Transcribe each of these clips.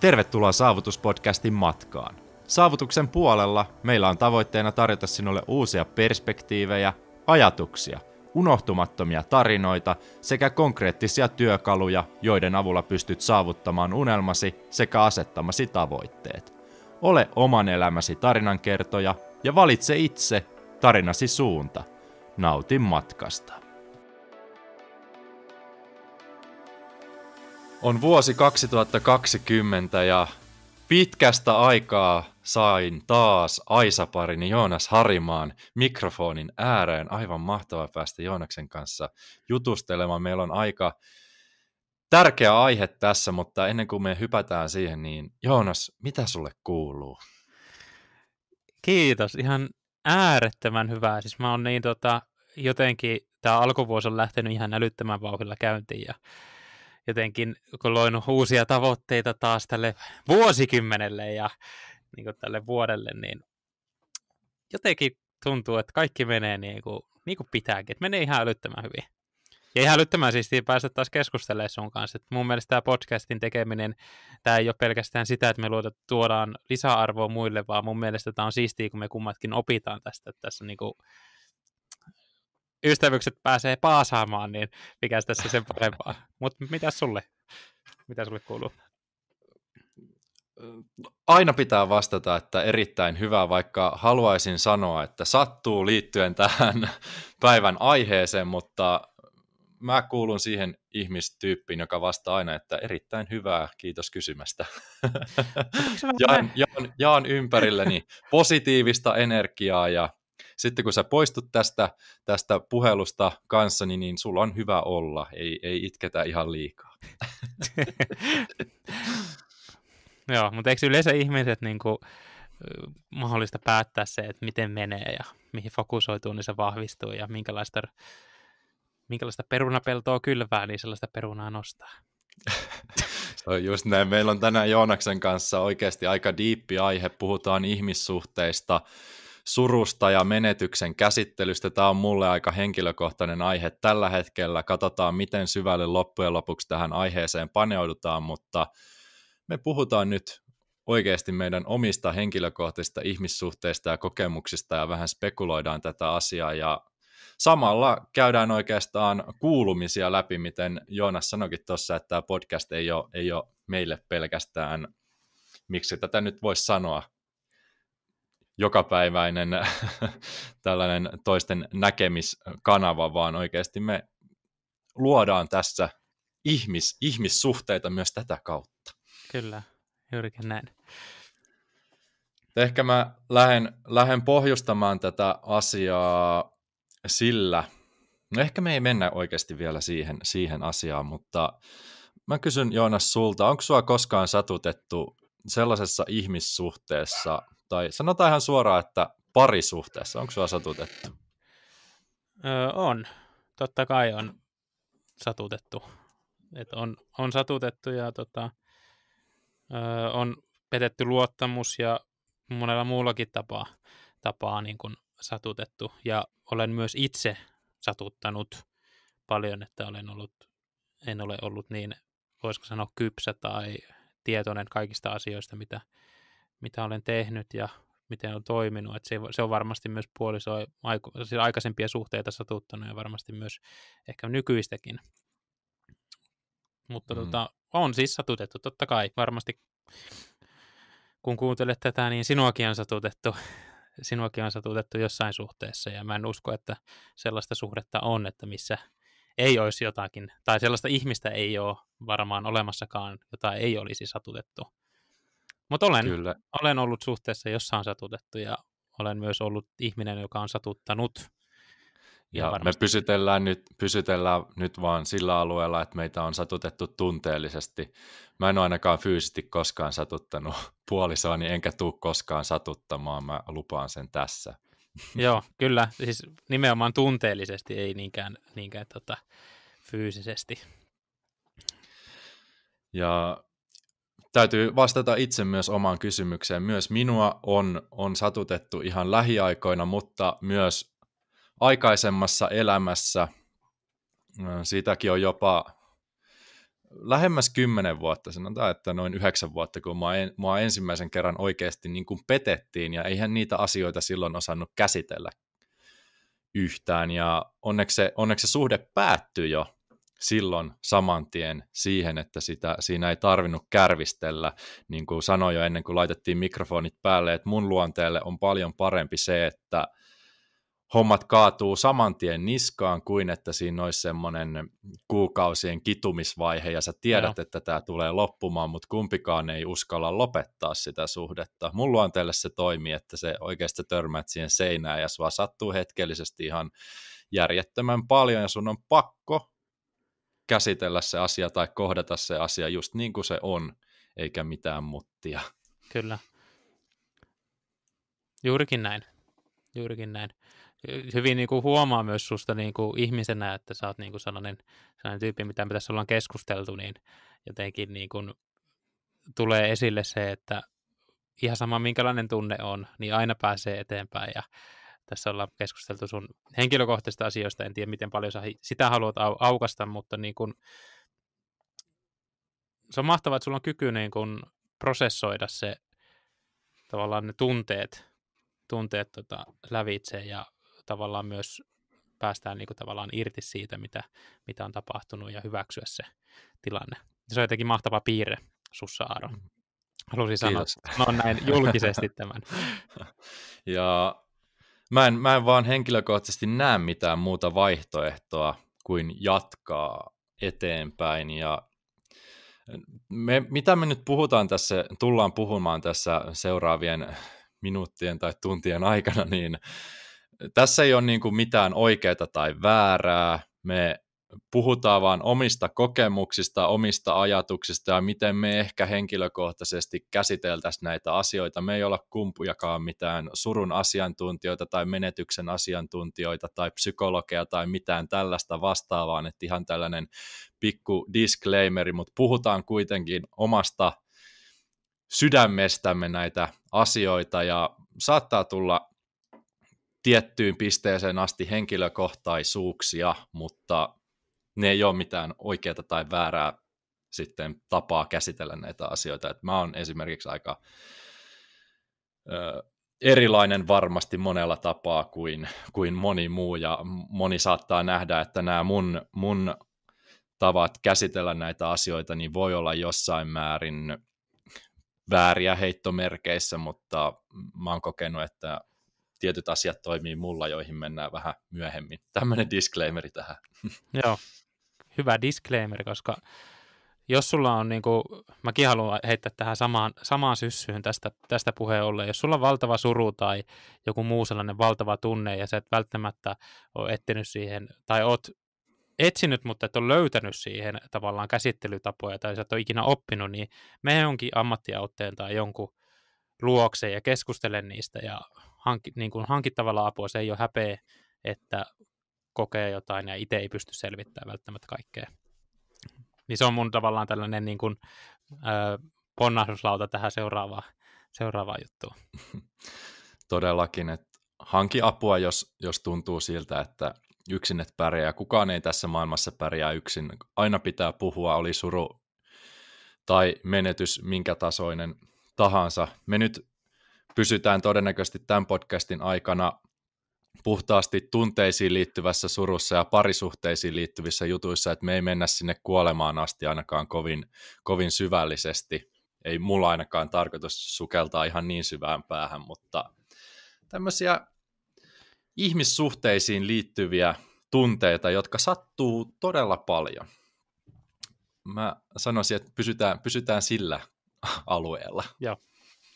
Tervetuloa Saavutuspodcastin matkaan. Saavutuksen puolella meillä on tavoitteena tarjota sinulle uusia perspektiivejä, ajatuksia, unohtumattomia tarinoita sekä konkreettisia työkaluja, joiden avulla pystyt saavuttamaan unelmasi sekä asettamasi tavoitteet. Ole oman elämäsi tarinankertoja ja valitse itse tarinasi suunta. Nauti matkasta. On vuosi 2020 ja pitkästä aikaa sain taas Aisaparini Joonas Harimaan mikrofonin ääreen. Aivan mahtavaa päästä Joonaksen kanssa jutustelemaan. Meillä on aika tärkeä aihe tässä, mutta ennen kuin me hypätään siihen, niin Joonas, mitä sulle kuuluu? Kiitos, ihan äärettömän hyvää. Siis mä oon niin tota, jotenkin, tämä alkuvuosi on lähtenyt ihan älyttömän vauhdilla käyntiin ja jotenkin loin uusia tavoitteita taas tälle vuosikymmenelle ja niin kuin tälle vuodelle, niin jotenkin tuntuu, että kaikki menee niin kuin, niin kuin pitääkin, että menee ihan älyttömän hyvin. Ja ihan älyttömän siis päästä taas keskustelemaan sun kanssa. Että mun mielestä tämä podcastin tekeminen, tämä ei ole pelkästään sitä, että me luoda, tuodaan lisäarvoa muille, vaan mun mielestä tämä on siistiä, kun me kummatkin opitaan tästä. Että tässä on niin kuin ystävykset pääsee paasaamaan, niin mikä tässä sen parempaa. Mutta mitä sulle? Mitä sulle kuuluu? Aina pitää vastata, että erittäin hyvä, vaikka haluaisin sanoa, että sattuu liittyen tähän päivän aiheeseen, mutta mä kuulun siihen ihmistyyppiin, joka vastaa aina, että erittäin hyvää, kiitos kysymästä. jaan, jaan, jaan ympärilleni positiivista energiaa ja sitten kun sä poistut tästä, tästä puhelusta kanssa, niin sulla on hyvä olla, ei, ei itketä ihan liikaa. Joo, mutta eikö yleensä ihmiset niin kuin, mahdollista päättää se, että miten menee ja mihin fokusoituu, niin se vahvistuu ja minkälaista, minkälaista perunapeltoa kylvää, niin sellaista perunaa nostaa. Se on just näin. Meillä on tänään Joonaksen kanssa oikeasti aika diippi aihe. Puhutaan ihmissuhteista, surusta ja menetyksen käsittelystä. Tämä on mulle aika henkilökohtainen aihe tällä hetkellä. Katsotaan, miten syvälle loppujen lopuksi tähän aiheeseen paneudutaan, mutta me puhutaan nyt oikeasti meidän omista henkilökohtaisista ihmissuhteista ja kokemuksista ja vähän spekuloidaan tätä asiaa ja samalla käydään oikeastaan kuulumisia läpi, miten Joonas sanoikin tuossa, että tämä podcast ei ole, ei ole meille pelkästään, miksi tätä nyt voisi sanoa, jokapäiväinen tällainen toisten näkemiskanava, vaan oikeasti me luodaan tässä ihmis, ihmissuhteita myös tätä kautta. Kyllä, juurikin näin. Ehkä mä lähden, lähden pohjustamaan tätä asiaa sillä, no ehkä me ei mennä oikeasti vielä siihen, siihen asiaan, mutta mä kysyn Joonas sulta, onko sua koskaan satutettu sellaisessa ihmissuhteessa – tai sanotaan ihan suoraan, että parisuhteessa, onko sinua satutettu? Öö, on, totta kai on satutettu. Et on, on satutettu ja tota, öö, on petetty luottamus ja monella muullakin tapaa, tapaa niin kun satutettu. Ja olen myös itse satuttanut paljon, että olen ollut, en ole ollut niin, voisiko sanoa, kypsä tai tietoinen kaikista asioista, mitä, mitä olen tehnyt ja miten on toiminut. Että se, se on varmasti myös puoliso siis aikaisempia suhteita satuttanut ja varmasti myös ehkä nykyistäkin. Mutta mm. tota, on siis satutettu, totta kai. Varmasti kun kuuntelet tätä, niin sinuakin on satutettu. Sinuakin on satutettu jossain suhteessa ja mä en usko, että sellaista suhdetta on, että missä ei olisi jotakin, tai sellaista ihmistä ei ole varmaan olemassakaan, jota ei olisi satutettu. Mutta olen, Kyllä. olen ollut suhteessa, jossa on satutettu ja olen myös ollut ihminen, joka on satuttanut. Ja, ja me pysytellään nyt, pysytellään nyt vaan sillä alueella, että meitä on satutettu tunteellisesti. Mä en ole ainakaan fyysisesti koskaan satuttanut puolisoani, enkä tuu koskaan satuttamaan, mä lupaan sen tässä. Joo, kyllä. Siis nimenomaan tunteellisesti, ei niinkään, niinkään tota, fyysisesti. Ja täytyy vastata itse myös omaan kysymykseen. Myös minua on, on satutettu ihan lähiaikoina, mutta myös aikaisemmassa elämässä. Siitäkin on jopa lähemmäs kymmenen vuotta, sanotaan, että noin yhdeksän vuotta, kun mua, en, mua ensimmäisen kerran oikeasti niin kuin petettiin, ja eihän niitä asioita silloin osannut käsitellä yhtään, ja onneksi se, onneksi se suhde päättyi jo silloin saman tien siihen, että sitä, siinä ei tarvinnut kärvistellä. Niin kuin sanoin jo ennen kuin laitettiin mikrofonit päälle, että mun luonteelle on paljon parempi se, että hommat kaatuu saman tien niskaan kuin että siinä olisi semmoinen kuukausien kitumisvaihe ja sä tiedät, Joo. että tämä tulee loppumaan, mutta kumpikaan ei uskalla lopettaa sitä suhdetta. Mun luonteelle se toimii, että se oikeasti törmät siihen seinään ja sua sattuu hetkellisesti ihan järjettömän paljon ja sun on pakko käsitellä se asia tai kohdata se asia just niin kuin se on, eikä mitään muttia. Kyllä. Juurikin näin. Juurikin näin. Hyvin niin kuin huomaa myös susta niin kuin ihmisenä, että sä oot niin kuin sellainen, sellainen tyyppi, mitä me tässä ollaan keskusteltu, niin jotenkin niin kuin tulee esille se, että ihan sama minkälainen tunne on, niin aina pääsee eteenpäin ja tässä ollaan keskusteltu sun henkilökohtaisista asioista, en tiedä miten paljon sä sitä haluat au- aukasta, mutta niin kun, se on mahtavaa, että sulla on kyky niin kun prosessoida se tavallaan ne tunteet, tunteet tota, lävitse ja tavallaan myös päästään niin kun, tavallaan irti siitä, mitä, mitä on tapahtunut ja hyväksyä se tilanne. Se on jotenkin mahtava piirre sussa, Aaron. Mm. Haluaisin Kiitos. sanoa, näin julkisesti tämän. ja mä en, mä en vaan henkilökohtaisesti näe mitään muuta vaihtoehtoa kuin jatkaa eteenpäin ja me, mitä me nyt puhutaan tässä, tullaan puhumaan tässä seuraavien minuuttien tai tuntien aikana, niin tässä ei ole niin kuin mitään oikeaa tai väärää. Me puhutaan vaan omista kokemuksista, omista ajatuksista ja miten me ehkä henkilökohtaisesti käsiteltäisiin näitä asioita. Me ei olla kumpujakaan mitään surun asiantuntijoita tai menetyksen asiantuntijoita tai psykologeja tai mitään tällaista vastaavaa, että ihan tällainen pikku disclaimeri, mutta puhutaan kuitenkin omasta sydämestämme näitä asioita ja saattaa tulla tiettyyn pisteeseen asti henkilökohtaisuuksia, mutta ne ei ole mitään oikeaa tai väärää sitten tapaa käsitellä näitä asioita. Et mä oon esimerkiksi aika ö, erilainen varmasti monella tapaa kuin, kuin moni muu, ja moni saattaa nähdä, että nämä mun, mun tavat käsitellä näitä asioita niin voi olla jossain määrin vääriä heittomerkeissä, mutta mä oon kokenut, että tietyt asiat toimii mulla, joihin mennään vähän myöhemmin. Tämmöinen disclaimeri tähän. Joo, hyvä disclaimer, koska jos sulla on, niin kuin, mäkin haluan heittää tähän samaan, samaan syssyyn tästä, tästä puheen ollen, jos sulla on valtava suru tai joku muu sellainen valtava tunne ja sä et välttämättä ole etsinyt siihen, tai oot etsinyt, mutta et ole löytänyt siihen tavallaan käsittelytapoja tai sä et ole ikinä oppinut, niin me onkin ammattiautteen tai jonkun luokse ja keskustele niistä ja hankki, niin kuin hankittavalla apua, se ei ole häpeä, että kokee jotain ja itse ei pysty selvittämään välttämättä kaikkea. Niin se on mun tavallaan tällainen niin kuin, ö, ponnahduslauta tähän seuraavaan, seuraavaan juttuun. Todellakin, että hanki apua, jos, jos tuntuu siltä, että yksin et pärjää. Kukaan ei tässä maailmassa pärjää yksin. Aina pitää puhua, oli suru tai menetys minkä tasoinen tahansa. Me nyt pysytään todennäköisesti tämän podcastin aikana puhtaasti tunteisiin liittyvässä surussa ja parisuhteisiin liittyvissä jutuissa, että me ei mennä sinne kuolemaan asti ainakaan kovin, kovin syvällisesti. Ei mulla ainakaan tarkoitus sukeltaa ihan niin syvään päähän, mutta tämmöisiä ihmissuhteisiin liittyviä tunteita, jotka sattuu todella paljon. Mä sanoisin, että pysytään, pysytään sillä alueella. Joo.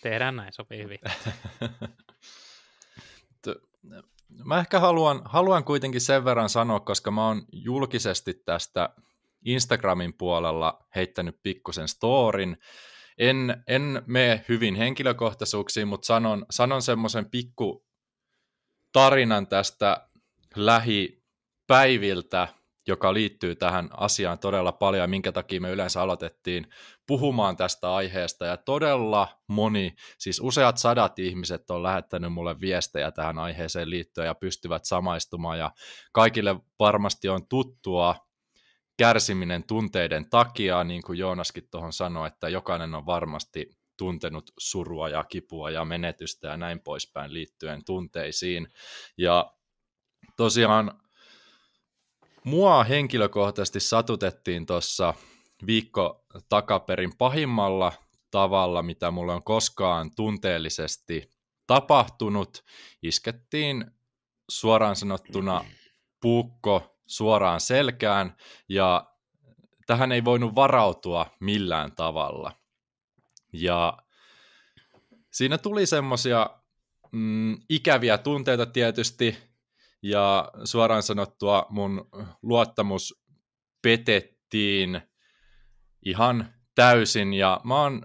Tehdään näin, sopii hyvin. mä ehkä haluan, haluan kuitenkin sen verran sanoa, koska mä oon julkisesti tästä Instagramin puolella heittänyt pikkusen storin. En, en mene hyvin henkilökohtaisuuksiin, mutta sanon, sanon semmoisen pikku tarinan tästä lähipäiviltä, joka liittyy tähän asiaan todella paljon ja minkä takia me yleensä aloitettiin puhumaan tästä aiheesta. Ja todella moni, siis useat sadat ihmiset on lähettänyt mulle viestejä tähän aiheeseen liittyen ja pystyvät samaistumaan. Ja kaikille varmasti on tuttua kärsiminen tunteiden takia, niin kuin Joonaskin tuohon sanoi, että jokainen on varmasti tuntenut surua ja kipua ja menetystä ja näin poispäin liittyen tunteisiin. Ja tosiaan Mua henkilökohtaisesti satutettiin tuossa viikko takaperin pahimmalla tavalla, mitä mulle on koskaan tunteellisesti tapahtunut. Iskettiin suoraan sanottuna puukko suoraan selkään ja tähän ei voinut varautua millään tavalla. Ja siinä tuli semmoisia mm, ikäviä tunteita tietysti, ja suoraan sanottua mun luottamus petettiin ihan täysin ja mä oon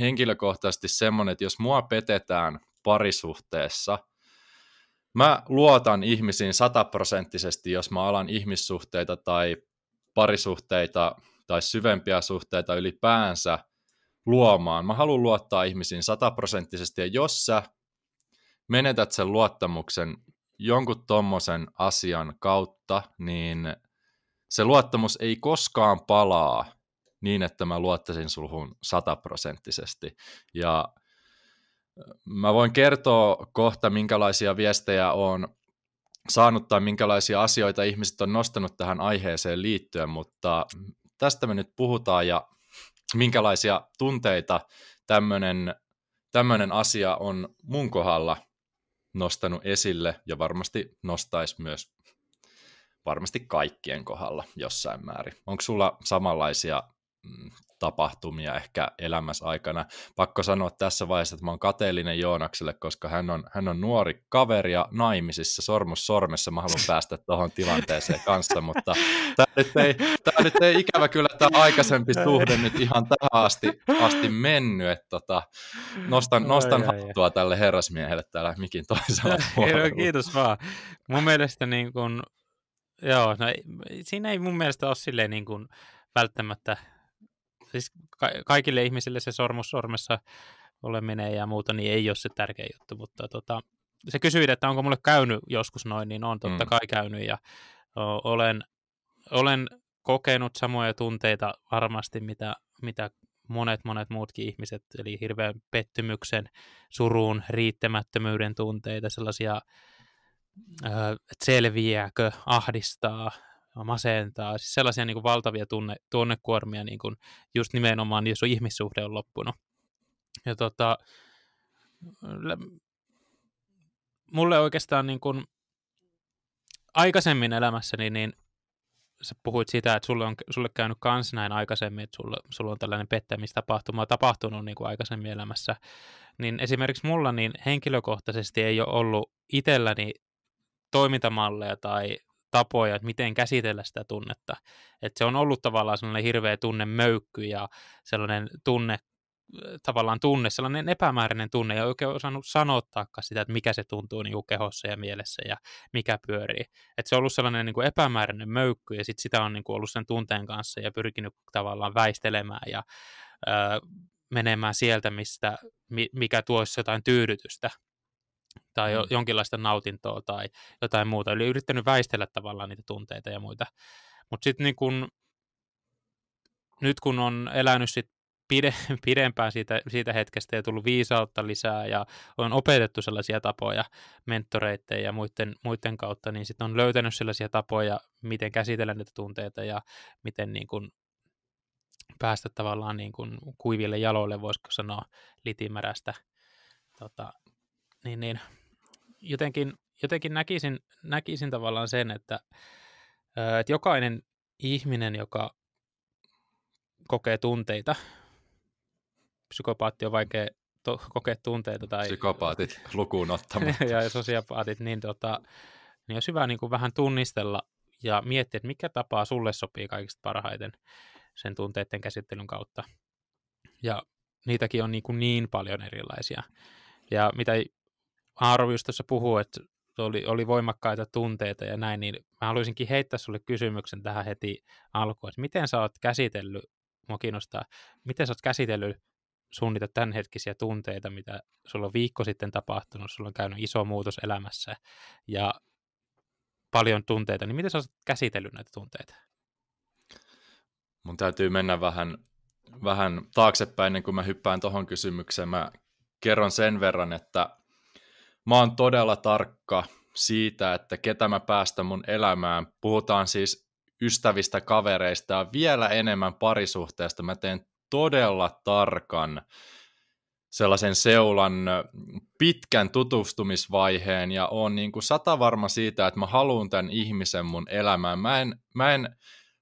henkilökohtaisesti semmonen, että jos mua petetään parisuhteessa, mä luotan ihmisiin sataprosenttisesti, jos mä alan ihmissuhteita tai parisuhteita tai syvempiä suhteita ylipäänsä luomaan. Mä haluan luottaa ihmisiin sataprosenttisesti ja jos sä menetät sen luottamuksen jonkun tommosen asian kautta, niin se luottamus ei koskaan palaa niin, että mä luottaisin sulhun sataprosenttisesti. Ja mä voin kertoa kohta, minkälaisia viestejä on saanut tai minkälaisia asioita ihmiset on nostanut tähän aiheeseen liittyen, mutta tästä me nyt puhutaan ja minkälaisia tunteita tämmöinen asia on mun kohdalla nostanut esille ja varmasti nostaisi myös varmasti kaikkien kohdalla jossain määrin. Onko sulla samanlaisia mm, tapahtumia ehkä elämässä aikana. Pakko sanoa tässä vaiheessa, että mä oon kateellinen Joonakselle, koska hän on, hän on nuori kaveri ja naimisissa sormus sormessa. Mä haluan päästä tuohon tilanteeseen kanssa, mutta tämä nyt, ei, tää nyt ei ikävä kyllä tämä aikaisempi suhde nyt ihan tähän asti, asti mennyt. Että tota, nostan, nostan ai, hattua ai, tälle herrasmiehelle täällä mikin toisella no puolella. Kiitos vaan. Mun mielestä niin kun, joo, no, siinä ei mun mielestä ole silleen niin kun, välttämättä siis ka- kaikille ihmisille se sormus sormessa oleminen ja muuta, niin ei ole se tärkeä juttu, mutta tota, se kysyit, että onko mulle käynyt joskus noin, niin on totta mm. kai käynyt ja o, olen, olen kokenut samoja tunteita varmasti, mitä, mitä monet monet muutkin ihmiset, eli hirveän pettymyksen, suruun, riittämättömyyden tunteita, sellaisia, ö, selviääkö, ahdistaa, masentaa, siis sellaisia niin kuin valtavia tunne, tunnekuormia niin kuin just nimenomaan, jos on ihmissuhde on loppunut. Ja tota, mulle oikeastaan niin kuin aikaisemmin elämässäni, niin sä puhuit sitä, että sulle on sulle käynyt kans näin aikaisemmin, että sulla, sulla on tällainen pettämistapahtuma tapahtunut niin kuin aikaisemmin elämässä, niin esimerkiksi mulla niin henkilökohtaisesti ei ole ollut itselläni toimintamalleja tai tapoja, että miten käsitellä sitä tunnetta. Että se on ollut tavallaan sellainen hirveä möykky ja sellainen tunne, tavallaan tunne, sellainen epämääräinen tunne, ja oikein osannut sanottaakaan sitä, että mikä se tuntuu niin kehossa ja mielessä ja mikä pyörii. Että se on ollut sellainen niin kuin epämääräinen möykky, ja sit sitä on niin kuin ollut sen tunteen kanssa ja pyrkinyt tavallaan väistelemään ja öö, menemään sieltä, mistä, mikä tuossa jotain tyydytystä tai mm. jonkinlaista nautintoa tai jotain muuta. Eli yrittänyt väistellä tavallaan niitä tunteita ja muita. Mutta sitten niin kun, nyt kun on elänyt sit pide, pidempään siitä, siitä hetkestä ja tullut viisautta lisää ja on opetettu sellaisia tapoja mentoreitteen ja muiden, muiden kautta, niin sitten on löytänyt sellaisia tapoja, miten käsitellä niitä tunteita ja miten niin kun päästä tavallaan niin kun kuiville jaloille, voisiko sanoa, litimärästä tota, niin, niin jotenkin, jotenkin näkisin, näkisin tavallaan sen, että, että jokainen ihminen, joka kokee tunteita, psykopaatti on vaikea to, kokea tunteita. Tai, Psykopaatit lukuun ottamatta. ja sosiopaatit, niin, tota, niin olisi hyvä niin kuin vähän tunnistella ja miettiä, että mikä tapaa sulle sopii kaikista parhaiten sen tunteiden käsittelyn kautta. Ja niitäkin on niin, kuin niin paljon erilaisia. Ja mitä Aaro just tuossa puhuu, että oli, oli voimakkaita tunteita ja näin, niin mä haluaisinkin heittää sulle kysymyksen tähän heti alkuun, että miten sä oot käsitellyt, mua kiinnostaa, miten sä oot käsitellyt sun niitä tämänhetkisiä tunteita, mitä sulla on viikko sitten tapahtunut, sulla on käynyt iso muutos elämässä ja paljon tunteita, niin miten sä oot käsitellyt näitä tunteita? Mun täytyy mennä vähän, vähän taaksepäin, ennen kuin mä hyppään tuohon kysymykseen. Mä kerron sen verran, että mä oon todella tarkka siitä, että ketä mä päästän mun elämään. Puhutaan siis ystävistä, kavereista ja vielä enemmän parisuhteesta. Mä teen todella tarkan sellaisen seulan pitkän tutustumisvaiheen ja on niin kuin varma siitä, että mä haluan tämän ihmisen mun elämään. Mä en, mä en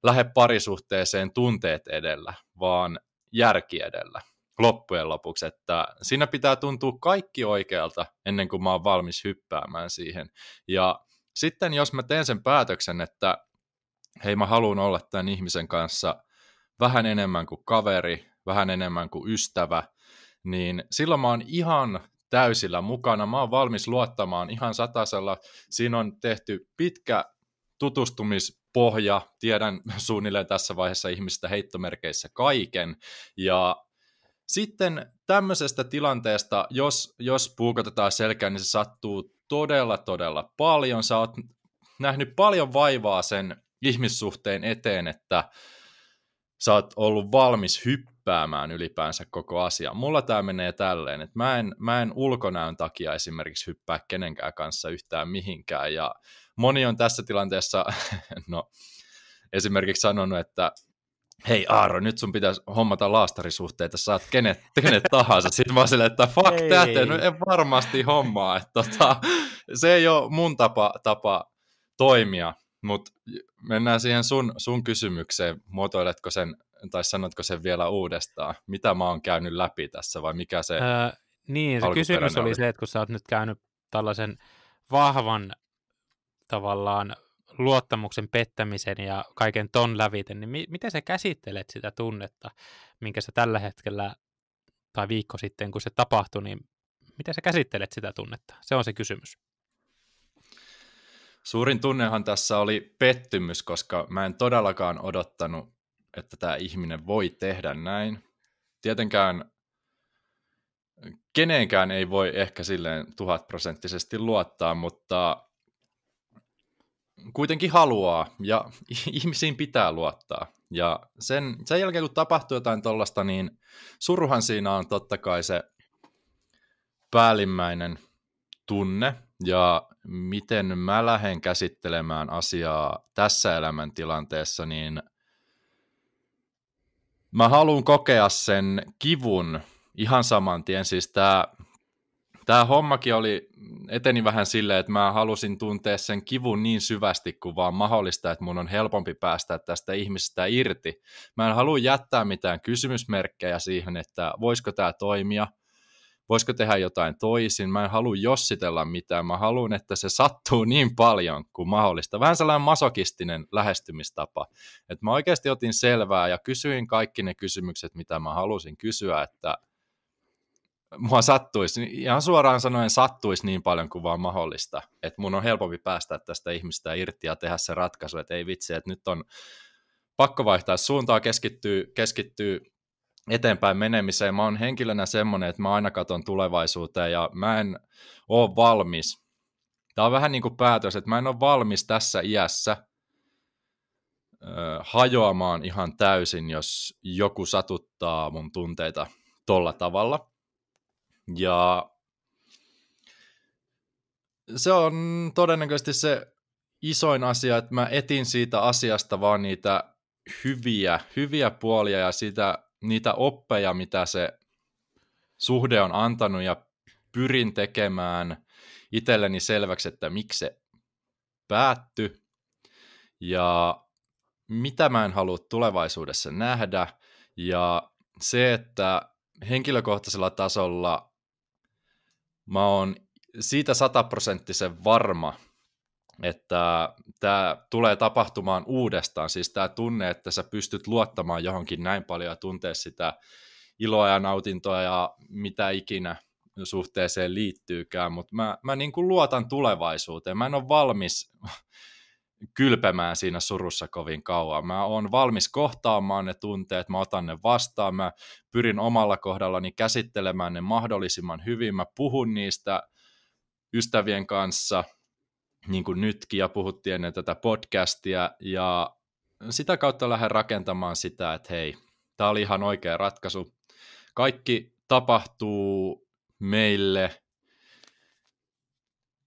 lähde parisuhteeseen tunteet edellä, vaan järki edellä loppujen lopuksi, että siinä pitää tuntua kaikki oikealta ennen kuin mä oon valmis hyppäämään siihen. Ja sitten jos mä teen sen päätöksen, että hei mä haluan olla tämän ihmisen kanssa vähän enemmän kuin kaveri, vähän enemmän kuin ystävä, niin silloin mä oon ihan täysillä mukana. Mä oon valmis luottamaan ihan satasella. Siinä on tehty pitkä tutustumispohja. Tiedän suunnilleen tässä vaiheessa ihmistä heittomerkeissä kaiken. Ja sitten tämmöisestä tilanteesta, jos, jos puukotetaan selkään, niin se sattuu todella, todella paljon. Sä oot nähnyt paljon vaivaa sen ihmissuhteen eteen, että sä oot ollut valmis hyppäämään ylipäänsä koko asia. Mulla tämä menee tälleen, että mä en, mä en ulkonäön takia esimerkiksi hyppää kenenkään kanssa yhtään mihinkään, ja moni on tässä tilanteessa, no, esimerkiksi sanonut, että hei Aaro, nyt sun pitäisi hommata laastarisuhteita, sä oot kenet, kenet tahansa. Sitten siis mä silleen, että fuck ei. that, en, en varmasti hommaa. Että, tota, se ei ole mun tapa, tapa toimia, mutta mennään siihen sun, sun kysymykseen, muotoiletko sen tai sanotko sen vielä uudestaan, mitä mä oon käynyt läpi tässä vai mikä se öö, Niin, se kysymys oli, oli se, että kun sä oot nyt käynyt tällaisen vahvan tavallaan luottamuksen pettämisen ja kaiken ton läviten, niin mi- miten sä käsittelet sitä tunnetta, minkä sä tällä hetkellä tai viikko sitten, kun se tapahtui, niin miten sä käsittelet sitä tunnetta? Se on se kysymys. Suurin tunnehan tässä oli pettymys, koska mä en todellakaan odottanut, että tämä ihminen voi tehdä näin. Tietenkään kenenkään ei voi ehkä silleen tuhatprosenttisesti luottaa, mutta kuitenkin haluaa ja ihmisiin pitää luottaa. Ja sen, sen jälkeen, kun tapahtuu jotain tuollaista, niin suruhan siinä on totta kai se päällimmäinen tunne ja miten mä lähden käsittelemään asiaa tässä elämäntilanteessa, niin mä haluan kokea sen kivun ihan saman tien. Siis tää, tää hommakin oli eteni vähän silleen, että mä halusin tuntea sen kivun niin syvästi kuin vaan mahdollista, että mun on helpompi päästä tästä ihmisestä irti. Mä en halua jättää mitään kysymysmerkkejä siihen, että voisiko tämä toimia, voisiko tehdä jotain toisin. Mä en halua jossitella mitään, mä haluan, että se sattuu niin paljon kuin mahdollista. Vähän sellainen masokistinen lähestymistapa. Et mä oikeasti otin selvää ja kysyin kaikki ne kysymykset, mitä mä halusin kysyä, että – mua sattuisi, niin ihan suoraan sanoen sattuisi niin paljon kuin vaan mahdollista, että mun on helpompi päästä tästä ihmistä irti ja tehdä se ratkaisu, että ei vitsi, että nyt on pakko vaihtaa suuntaa, keskittyy, keskittyy eteenpäin menemiseen. Mä oon henkilönä semmoinen, että mä aina katson tulevaisuuteen ja mä en ole valmis. Tämä on vähän niin kuin päätös, että mä en ole valmis tässä iässä hajoamaan ihan täysin, jos joku satuttaa mun tunteita tolla tavalla. Ja se on todennäköisesti se isoin asia, että mä etin siitä asiasta vaan niitä hyviä, hyviä puolia ja sitä, niitä oppeja, mitä se suhde on antanut ja pyrin tekemään itselleni selväksi, että miksi se päättyi ja mitä mä en halua tulevaisuudessa nähdä ja se, että henkilökohtaisella tasolla mä oon siitä sataprosenttisen varma, että tämä tulee tapahtumaan uudestaan. Siis tämä tunne, että sä pystyt luottamaan johonkin näin paljon ja tuntee sitä iloa ja nautintoa ja mitä ikinä suhteeseen liittyykään, mutta mä, mä niin kuin luotan tulevaisuuteen. Mä en ole valmis kylpemään siinä surussa kovin kauan. Mä oon valmis kohtaamaan ne tunteet, mä otan ne vastaan, mä pyrin omalla kohdallani käsittelemään ne mahdollisimman hyvin, mä puhun niistä ystävien kanssa, niin kuin nytkin, ja puhuttiin ennen tätä podcastia, ja sitä kautta lähden rakentamaan sitä, että hei, tämä oli ihan oikea ratkaisu. Kaikki tapahtuu meille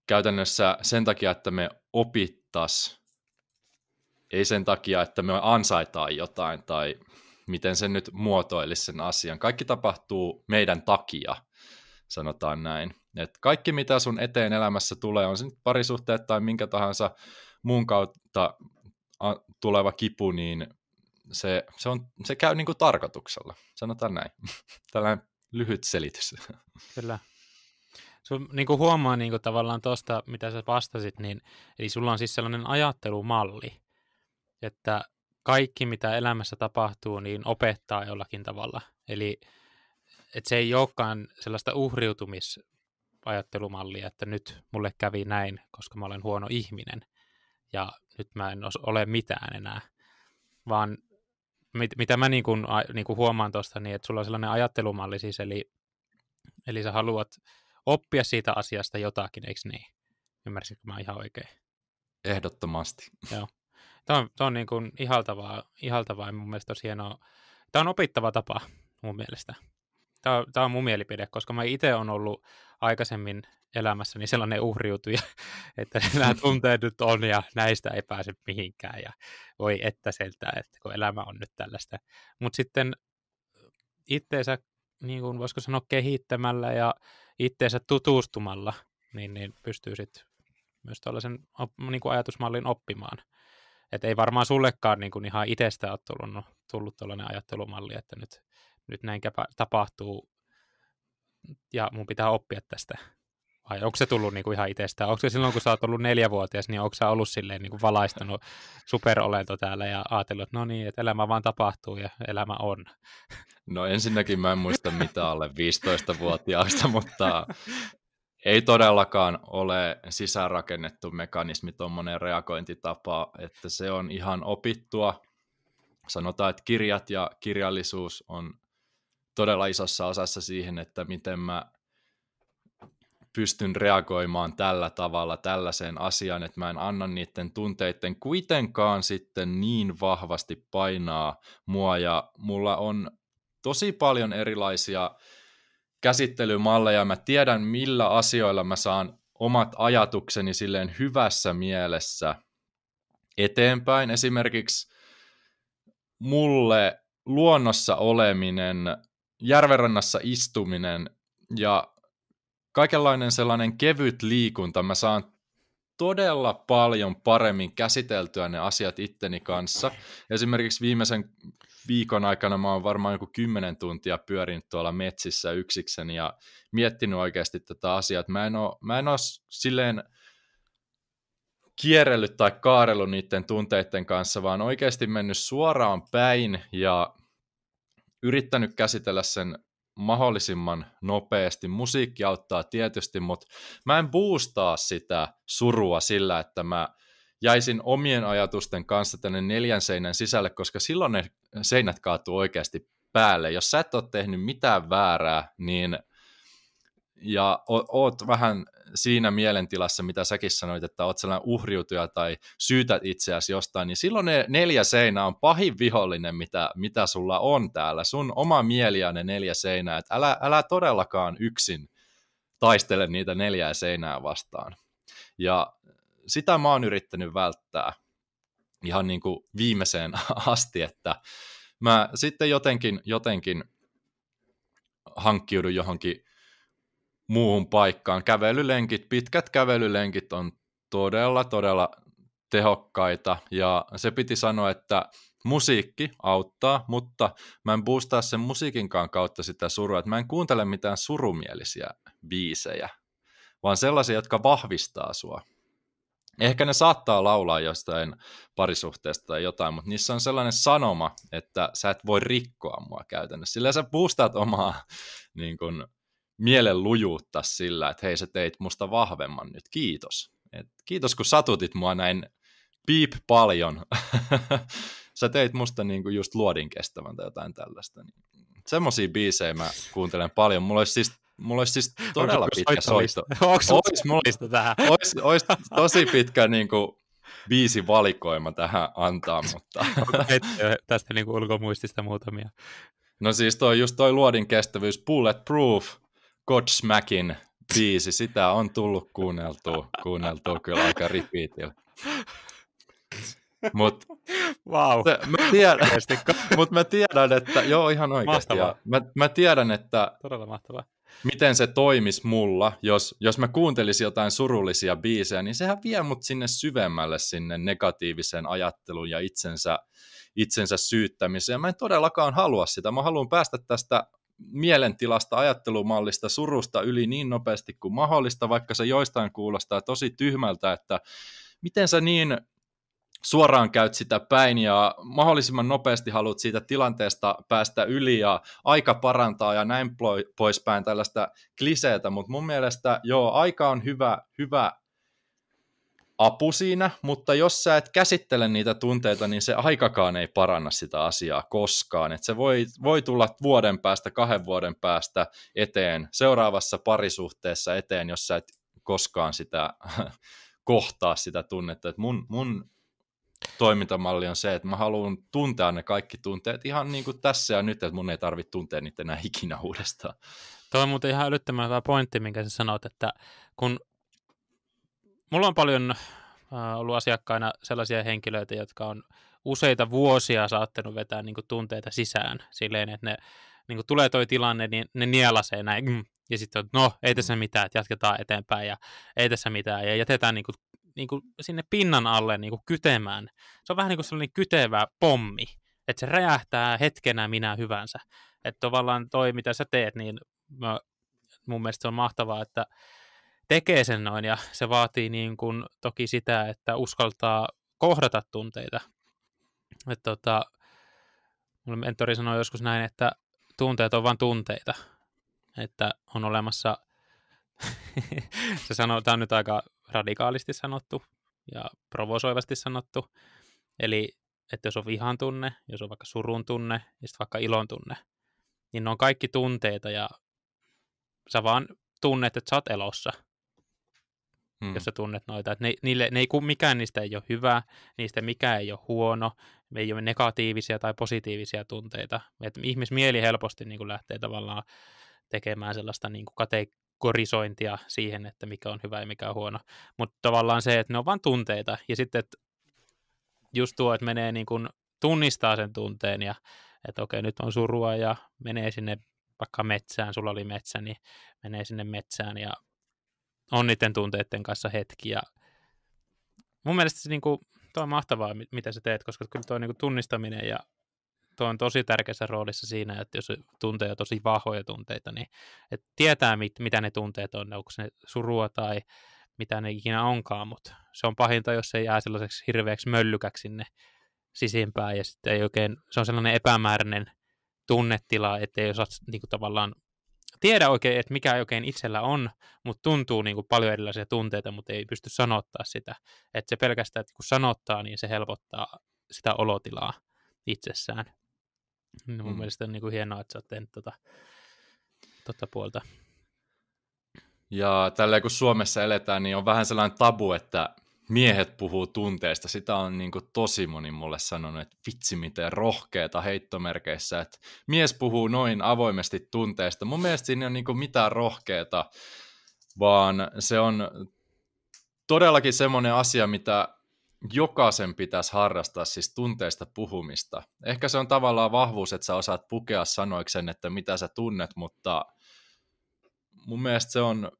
käytännössä sen takia, että me opittaisiin ei sen takia, että me ansaitaan jotain tai miten sen nyt muotoilisi sen asian. Kaikki tapahtuu meidän takia, sanotaan näin. Et kaikki, mitä sun eteen elämässä tulee, on se nyt parisuhteet tai minkä tahansa muun kautta tuleva kipu, niin se, se, on, se käy niin kuin tarkoituksella, sanotaan näin. Tällainen lyhyt selitys. Kyllä. Sun, niin kuin huomaa niin kuin tavallaan tuosta, mitä sä vastasit, niin eli sulla on siis sellainen ajattelumalli, että kaikki mitä elämässä tapahtuu, niin opettaa jollakin tavalla. Eli että se ei olekaan sellaista uhriutumisajattelumallia, että nyt mulle kävi näin, koska mä olen huono ihminen ja nyt mä en ole mitään enää. Vaan mit, mitä mä niin kun, niin kun huomaan tuosta, niin että sulla on sellainen ajattelumalli siis, eli, eli sä haluat oppia siitä asiasta jotakin, eikö niin? Ymmärsinkö mä ihan oikein? Ehdottomasti. Joo. Tämä on, tämä on niin kuin ihaltavaa, ihaltavaa ja mun mielestä tosi hienoa. Tämä on opittava tapa mun mielestä. Tämä on, tämä on mun mielipide, koska mä itse on ollut aikaisemmin elämässäni sellainen uhriutuja, että nämä tunteet nyt on ja näistä ei pääse mihinkään ja voi että seltä, että kun elämä on nyt tällaista. Mutta sitten äh, itteensä, niin kuin voisiko sanoa, kehittämällä ja itteensä tutustumalla, niin, niin pystyy sitten myös tällaisen niin kuin ajatusmallin oppimaan. Että ei varmaan sullekaan niin kuin ihan itsestä ole tullut, no, tullut tuollainen ajattelumalli, että nyt, nyt näin tapahtuu ja mun pitää oppia tästä. Vai onko se tullut niin kuin ihan itsestä? Onko se silloin, kun sä oot ollut neljävuotias, niin onko sä ollut silleen niin kuin valaistanut superolento täällä ja ajatellut, että no niin, että elämä vaan tapahtuu ja elämä on? No ensinnäkin mä en muista mitä alle 15-vuotiaasta, mutta ei todellakaan ole sisäänrakennettu mekanismi tuommoinen reagointitapa, että se on ihan opittua. Sanotaan, että kirjat ja kirjallisuus on todella isossa osassa siihen, että miten mä pystyn reagoimaan tällä tavalla tällaiseen asiaan, että mä en anna niiden tunteiden kuitenkaan sitten niin vahvasti painaa mua ja mulla on tosi paljon erilaisia käsittelymalleja, mä tiedän millä asioilla mä saan omat ajatukseni silleen hyvässä mielessä eteenpäin. Esimerkiksi mulle luonnossa oleminen, järvenrannassa istuminen ja kaikenlainen sellainen kevyt liikunta, mä saan todella paljon paremmin käsiteltyä ne asiat itteni kanssa. Esimerkiksi viimeisen viikon aikana mä oon varmaan joku kymmenen tuntia pyörinyt tuolla metsissä yksikseni ja miettinyt oikeasti tätä asiaa. Mä en oo, mä en oo silleen kierrellyt tai kaarellut niiden tunteiden kanssa, vaan oikeasti mennyt suoraan päin ja yrittänyt käsitellä sen mahdollisimman nopeasti. Musiikki auttaa tietysti, mutta mä en boostaa sitä surua sillä, että mä – jäisin omien ajatusten kanssa tänne neljän seinän sisälle, koska silloin ne seinät kaatuu oikeasti päälle. Jos sä et ole tehnyt mitään väärää, niin ja oot vähän siinä mielentilassa, mitä säkin sanoit, että oot sellainen uhriutuja tai syytät itseäsi jostain, niin silloin ne neljä seinää on pahin vihollinen, mitä, mitä sulla on täällä. Sun oma mieli ja ne neljä seinää, että älä, älä todellakaan yksin taistele niitä neljää seinää vastaan. Ja sitä mä oon yrittänyt välttää ihan niin kuin viimeiseen asti, että mä sitten jotenkin, jotenkin hankkiudun johonkin muuhun paikkaan. Kävelylenkit, pitkät kävelylenkit on todella, todella tehokkaita ja se piti sanoa, että musiikki auttaa, mutta mä en boostaa sen musiikinkaan kautta sitä surua, että mä en kuuntele mitään surumielisiä biisejä, vaan sellaisia, jotka vahvistaa sua. Ehkä ne saattaa laulaa jostain parisuhteesta tai jotain, mutta niissä on sellainen sanoma, että sä et voi rikkoa mua käytännössä. Sillä sä boostaat omaa niin kun, mielen lujuutta sillä, että hei sä teit musta vahvemman nyt, kiitos. Et kiitos kun satutit mua näin piip paljon. sä teit musta niin kun just luodin kestävän tai jotain tällaista. Niin, Semmoisia biisejä mä kuuntelen paljon. Mulla olisi siis mulla olisi siis todella Onko pitkä soitto. Onko ois, mulla, tähän? Ois, ois tosi pitkä niin kuin, viisi valikoima tähän antaa, mutta... tästä niin ulkomuistista muutamia. No siis toi, just toi luodin kestävyys, Bulletproof, Godsmackin biisi, sitä on tullut kuunneltua, kuunneltua kyllä aika ripiitillä. Mut, wow. se, mä, tiedän, mut mä tiedän, että joo ihan oikeasti. mä, mä, tiedän, että Todella mahtavaa miten se toimis mulla, jos, jos mä kuuntelisin jotain surullisia biisejä, niin sehän vie mut sinne syvemmälle sinne negatiiviseen ajatteluun ja itsensä, itsensä syyttämiseen. mä en todellakaan halua sitä. Mä haluan päästä tästä mielentilasta, ajattelumallista, surusta yli niin nopeasti kuin mahdollista, vaikka se joistain kuulostaa tosi tyhmältä, että miten sä niin suoraan käyt sitä päin ja mahdollisimman nopeasti haluat siitä tilanteesta päästä yli ja aika parantaa ja näin poispäin tällaista kliseetä, mutta mun mielestä joo, aika on hyvä, hyvä apu siinä, mutta jos sä et käsittele niitä tunteita, niin se aikakaan ei paranna sitä asiaa koskaan. Et se voi, voi tulla vuoden päästä, kahden vuoden päästä eteen, seuraavassa parisuhteessa eteen, jos sä et koskaan sitä kohtaa sitä tunnetta. Et mun, mun toimintamalli on se, että mä haluan tuntea ne kaikki tunteet ihan niin kuin tässä ja nyt, että mun ei tarvitse tuntea niitä enää ikinä uudestaan. Tuo on muuten ihan älyttömän hyvä pointti, minkä sä sanot, että kun mulla on paljon äh, ollut asiakkaina sellaisia henkilöitä, jotka on useita vuosia saattanut vetää niin kuin tunteita sisään silleen, että ne niin kuin tulee toi tilanne, niin ne nielasee näin, mm, ja sitten no, ei tässä mm. mitään, että jatketaan eteenpäin, ja ei tässä mitään, ja jätetään niin kuin niin kuin sinne pinnan alle niin kuin kytemään. Se on vähän niin kuin sellainen kytevä pommi, että se räjähtää hetkenä minä hyvänsä. Että tavallaan toi, mitä sä teet, niin mä, mun mielestä se on mahtavaa, että tekee sen noin ja se vaatii niin kuin toki sitä, että uskaltaa kohdata tunteita. Että tota, mun mentori sanoi joskus näin, että tunteet on vain tunteita. Että on olemassa, se sanoo, tämä on nyt aika radikaalisti sanottu ja provosoivasti sanottu. Eli että jos on vihan tunne, jos on vaikka surun tunne ja sitten vaikka ilon tunne, niin ne on kaikki tunteita ja sä vaan tunnet, että sä oot elossa, hmm. jos sä tunnet noita. ne, niille, ne ei, mikään niistä ei ole hyvä, niistä mikään ei ole huono, ne ei ole negatiivisia tai positiivisia tunteita. Et ihmismieli helposti niin kuin lähtee tavallaan tekemään sellaista niin kuin kate, kategorisointia siihen, että mikä on hyvä ja mikä on huono. Mutta tavallaan se, että ne on vain tunteita. Ja sitten että just tuo, että menee niin kuin, tunnistaa sen tunteen ja että okei, nyt on surua ja menee sinne vaikka metsään, sulla oli metsä, niin menee sinne metsään ja on niiden tunteiden kanssa hetki. Ja mun mielestä se, niin kuin, toi on mahtavaa, mitä sä teet, koska kyllä tuo niin kuin, tunnistaminen ja tuo on tosi tärkeässä roolissa siinä, että jos tuntee tosi vahvoja tunteita, niin että tietää, mit, mitä ne tunteet on, onko ne surua tai mitä ne ikinä onkaan, mutta se on pahinta, jos se jää sellaiseksi hirveäksi möllykäksi sinne sisimpään ja sitten ei oikein, se on sellainen epämääräinen tunnetila, että ei osaa niin kuin, tavallaan tiedä oikein, että mikä oikein itsellä on, mutta tuntuu niin kuin, paljon erilaisia tunteita, mutta ei pysty sanottaa sitä. Että se pelkästään, että kun sanottaa, niin se helpottaa sitä olotilaa itsessään. Niin mun mm. mielestä on niin kuin hienoa, että sä oot tehnyt tuota, tuota puolta. Ja tällä kun Suomessa eletään, niin on vähän sellainen tabu, että miehet puhuu tunteista. Sitä on niin kuin tosi moni mulle sanonut, että vitsi miten rohkeeta heittomerkeissä, että mies puhuu noin avoimesti tunteista. Mun mielestä siinä ei ole niin kuin mitään rohkeeta, vaan se on todellakin semmoinen asia, mitä jokaisen pitäisi harrastaa siis tunteista puhumista. Ehkä se on tavallaan vahvuus, että sä osaat pukea sanoiksen, että mitä sä tunnet, mutta mun mielestä se on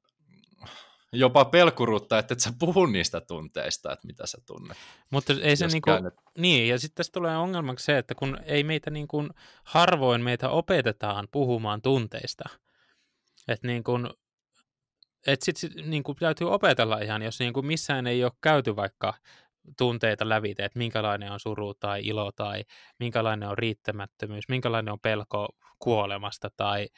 jopa pelkuruutta, että et sä puhu niistä tunteista, että mitä sä tunnet. Mutta ei se niinku, käännet... niin, ja sitten tässä tulee ongelmaksi se, että kun ei meitä niinku, harvoin meitä opetetaan puhumaan tunteista. Että niinku, et sitten sit niinku, täytyy opetella ihan, jos niinku, missään ei ole käyty vaikka tunteita lävite, että minkälainen on suru tai ilo tai minkälainen on riittämättömyys, minkälainen on pelko kuolemasta tai